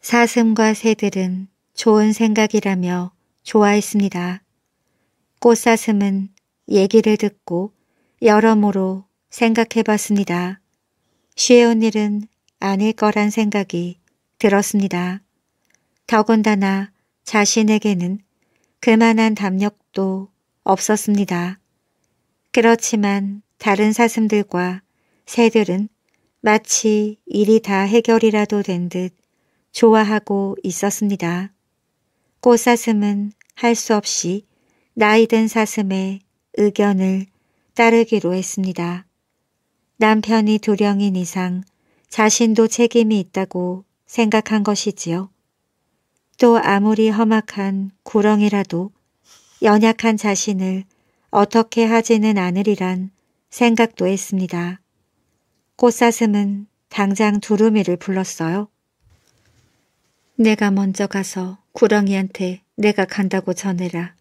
사슴과 새들은 좋은 생각이라며 좋아했습니다. 꽃사슴은 얘기를 듣고 여러모로 생각해 봤습니다. 쉬운 일은 아닐 거란 생각이 들었습니다. 더군다나 자신에게는 그만한 담력도 없었습니다. 그렇지만 다른 사슴들과 새들은 마치 일이 다 해결이라도 된 듯 좋아하고 있었습니다. 꽃사슴은 할 수 없이 나이든 사슴의 의견을 따르기로 했습니다. 남편이 두령인 이상 자신도 책임이 있다고 생각한 것이지요. 또 아무리 험악한 구렁이라도 연약한 자신을 어떻게 하지는 않으리란 생각도 했습니다. 꽃사슴은 당장 두루미를 불렀어요. 내가 먼저 가서 구렁이한테 내가 간다고 전해라.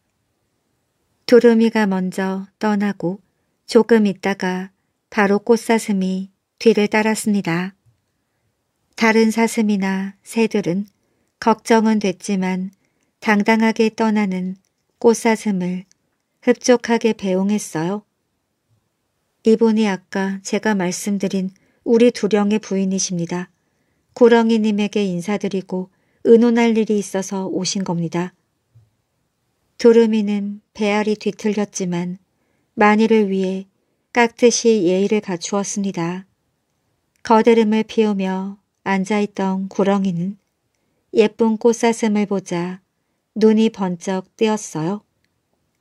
두루미가 먼저 떠나고 조금 있다가 바로 꽃사슴이 뒤를 따랐습니다. 다른 사슴이나 새들은 걱정은 됐지만 당당하게 떠나는 꽃사슴을 흡족하게 배웅했어요. 이분이 아까 제가 말씀드린 우리 두령의 부인이십니다. 고렁이님에게 인사드리고 의논할 일이 있어서 오신 겁니다. 두루미는 배알이 뒤틀렸지만 만일을 위해 깍듯이 예의를 갖추었습니다. 거드름을 피우며 앉아있던 구렁이는 예쁜 꽃사슴을 보자 눈이 번쩍 뜨였어요.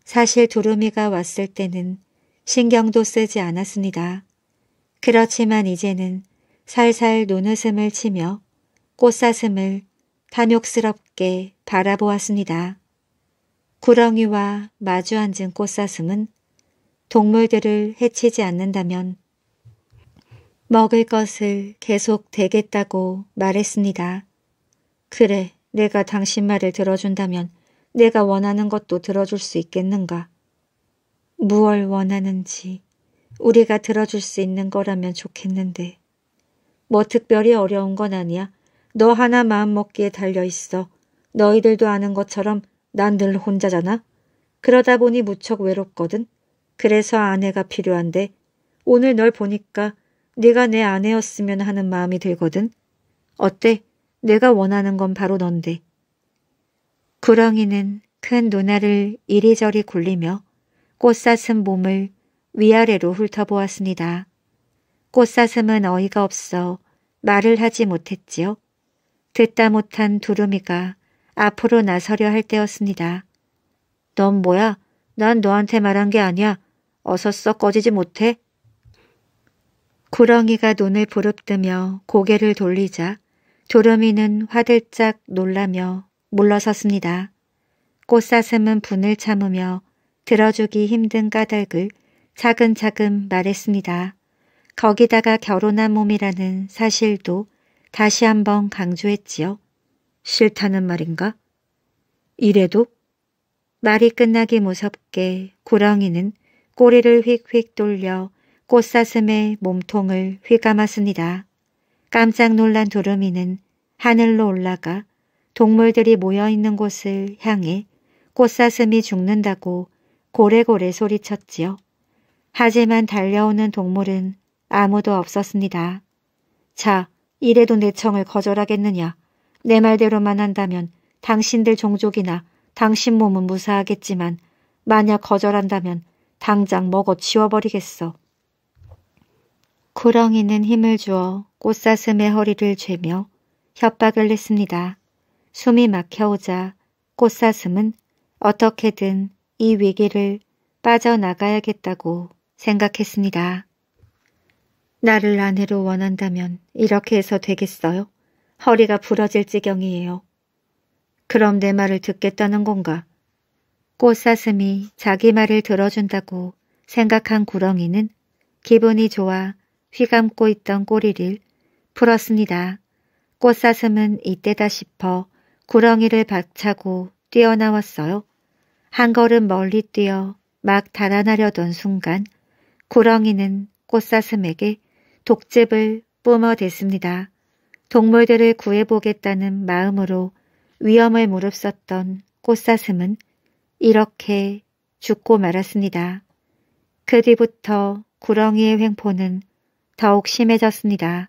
사실 두루미가 왔을 때는 신경도 쓰지 않았습니다. 그렇지만 이제는 살살 눈웃음을 치며 꽃사슴을 탐욕스럽게 바라보았습니다. 구렁이와 마주 앉은 꽃사슴은 동물들을 해치지 않는다면 먹을 것을 계속 되겠다고 말했습니다. 그래, 내가 당신 말을 들어준다면 내가 원하는 것도 들어줄 수 있겠는가? 무얼 원하는지 우리가 들어줄 수 있는 거라면 좋겠는데 뭐 특별히 어려운 건 아니야. 너 하나 마음먹기에 달려있어. 너희들도 아는 것처럼 난 늘 혼자잖아. 그러다 보니 무척 외롭거든. 그래서 아내가 필요한데 오늘 널 보니까 네가 내 아내였으면 하는 마음이 들거든. 어때? 내가 원하는 건 바로 넌데. 구렁이는 큰 누나를 이리저리 굴리며 꽃사슴 몸을 위아래로 훑어보았습니다. 꽃사슴은 어이가 없어 말을 하지 못했지요. 듣다 못한 두루미가 앞으로 나서려 할 때였습니다. 넌 뭐야? 난 너한테 말한 게 아니야. 어서 썩 꺼지지 못해. 구렁이가 눈을 부릅뜨며 고개를 돌리자 두루미는 화들짝 놀라며 물러섰습니다. 꽃사슴은 분을 참으며 들어주기 힘든 까닭을 차근차근 말했습니다. 거기다가 결혼한 몸이라는 사실도 다시 한번 강조했지요. 싫다는 말인가? 이래도? 말이 끝나기 무섭게 구렁이는 꼬리를 휙휙 돌려 꽃사슴의 몸통을 휘감았습니다. 깜짝 놀란 두루미는 하늘로 올라가 동물들이 모여있는 곳을 향해 꽃사슴이 죽는다고 고래고래 소리쳤지요. 하지만 달려오는 동물은 아무도 없었습니다. 자, 이래도 내 청을 거절하겠느냐. 내 말대로만 한다면 당신들 종족이나 당신 몸은 무사하겠지만 만약 거절한다면 당장 먹어 치워버리겠어. 구렁이는 힘을 주어 꽃사슴의 허리를 죄며 협박을 했습니다. 숨이 막혀오자 꽃사슴은 어떻게든 이 위기를 빠져나가야겠다고 생각했습니다. 나를 아내로 원한다면 이렇게 해서 되겠어요? 허리가 부러질 지경이에요. 그럼 내 말을 듣겠다는 건가? 꽃사슴이 자기 말을 들어준다고 생각한 구렁이는 기분이 좋아 휘감고 있던 꼬리를 풀었습니다. 꽃사슴은 이때다 싶어 구렁이를 박차고 뛰어나왔어요. 한 걸음 멀리 뛰어 막 달아나려던 순간 구렁이는 꽃사슴에게 독즙을 뿜어댔습니다. 동물들을 구해보겠다는 마음으로 위험을 무릅썼던 꽃사슴은 이렇게 죽고 말았습니다. 그 뒤부터 구렁이의 횡포는 더욱 심해졌습니다.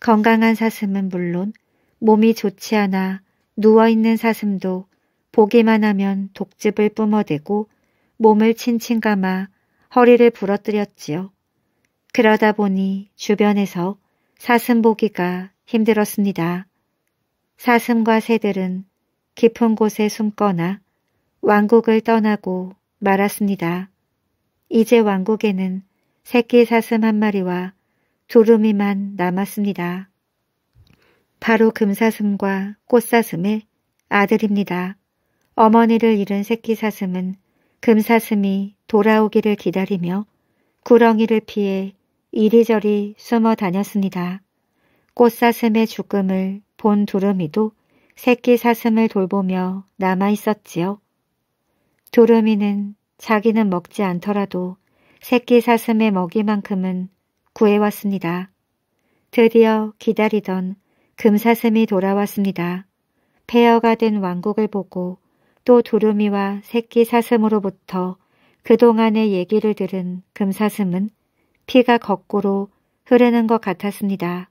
건강한 사슴은 물론 몸이 좋지 않아 누워있는 사슴도 보기만 하면 독즙을 뿜어대고 몸을 친친 감아 허리를 부러뜨렸지요. 그러다 보니 주변에서 사슴 보기가 힘들었습니다. 사슴과 새들은 깊은 곳에 숨거나 왕국을 떠나고 말았습니다. 이제 왕국에는 새끼 사슴 한 마리와 두루미만 남았습니다. 바로 금사슴과 꽃사슴의 아들입니다. 어머니를 잃은 새끼 사슴은 금사슴이 돌아오기를 기다리며 구렁이를 피해 이리저리 숨어 다녔습니다. 꽃사슴의 죽음을 본 두루미도 새끼 사슴을 돌보며 남아 있었지요. 두루미는 자기는 먹지 않더라도 새끼 사슴의 먹이만큼은 구해왔습니다. 드디어 기다리던 금사슴이 돌아왔습니다. 폐허가 된 왕국을 보고 또 두루미와 새끼 사슴으로부터 그동안의 얘기를 들은 금사슴은 피가 거꾸로 흐르는 것 같았습니다.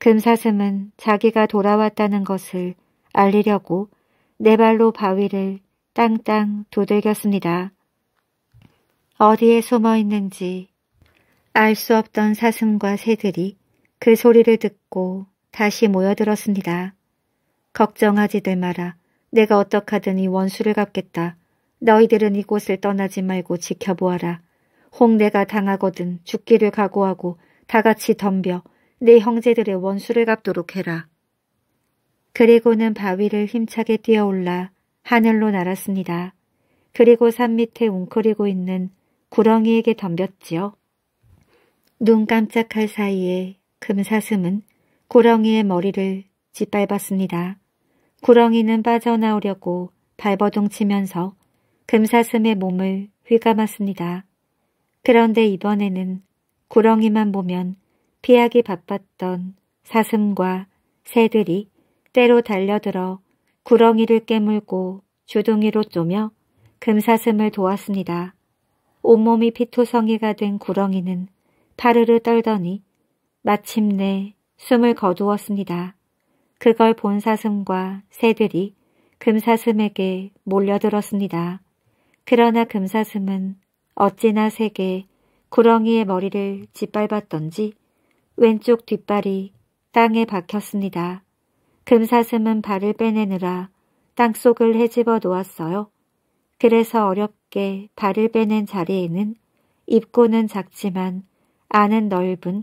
금사슴은 자기가 돌아왔다는 것을 알리려고 네 발로 바위를 땅땅 두들겼습니다. 어디에 숨어 있는지 알 수 없던 사슴과 새들이 그 소리를 듣고 다시 모여들었습니다. 걱정하지들 마라. 내가 어떡하든 이 원수를 갚겠다. 너희들은 이곳을 떠나지 말고 지켜보아라. 홍 내가 당하거든 죽기를 각오하고 다같이 덤벼 내 형제들의 원수를 갚도록 해라. 그리고는 바위를 힘차게 뛰어올라 하늘로 날았습니다. 그리고 산 밑에 웅크리고 있는 구렁이에게 덤볐지요. 눈 깜짝할 사이에 금사슴은 구렁이의 머리를 짓밟았습니다. 구렁이는 빠져나오려고 발버둥 치면서 금사슴의 몸을 휘감았습니다. 그런데 이번에는 구렁이만 보면 피하기 바빴던 사슴과 새들이 때로 달려들어 구렁이를 깨물고 주둥이로 쪼며 금사슴을 도왔습니다. 온몸이 피토성이가된 구렁이는 파르르 떨더니 마침내 숨을 거두었습니다. 그걸 본 사슴과 새들이 금사슴에게 몰려들었습니다. 그러나 금사슴은 어찌나 세게 구렁이의 머리를 짓밟았던지 왼쪽 뒷발이 땅에 박혔습니다. 금사슴은 발을 빼내느라 땅속을 헤집어 놓았어요. 그래서 어렵게 발을 빼낸 자리에는 입고는 작지만 안은 넓은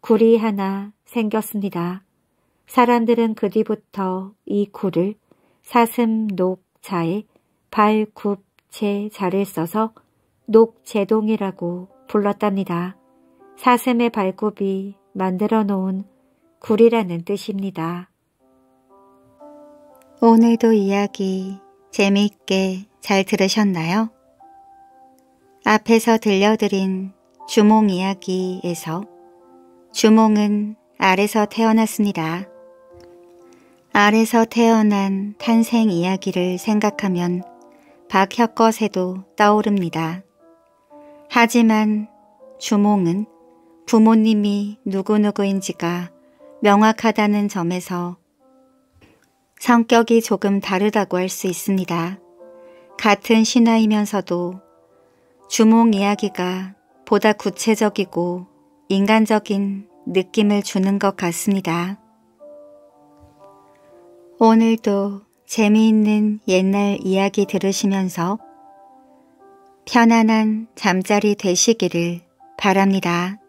구리 하나 생겼습니다. 사람들은 그 뒤부터 이 굴을 사슴 녹자에 발굽제자를 써서 녹제동이라고 불렀답니다. 사슴의 발굽이 만들어 놓은 굴이라는 뜻입니다. 오늘도 이야기 재미있게 잘 들으셨나요? 앞에서 들려드린 주몽 이야기에서 주몽은 알에서 태어났습니다. 알에서 태어난 탄생 이야기를 생각하면 박혁거새도 떠오릅니다. 하지만 주몽은 부모님이 누구누구인지가 명확하다는 점에서 성격이 조금 다르다고 할 수 있습니다. 같은 신하이면서도 주몽 이야기가 보다 구체적이고 인간적인 느낌을 주는 것 같습니다. 오늘도 재미있는 옛날 이야기 들으시면서 편안한 잠자리 되시기를 바랍니다.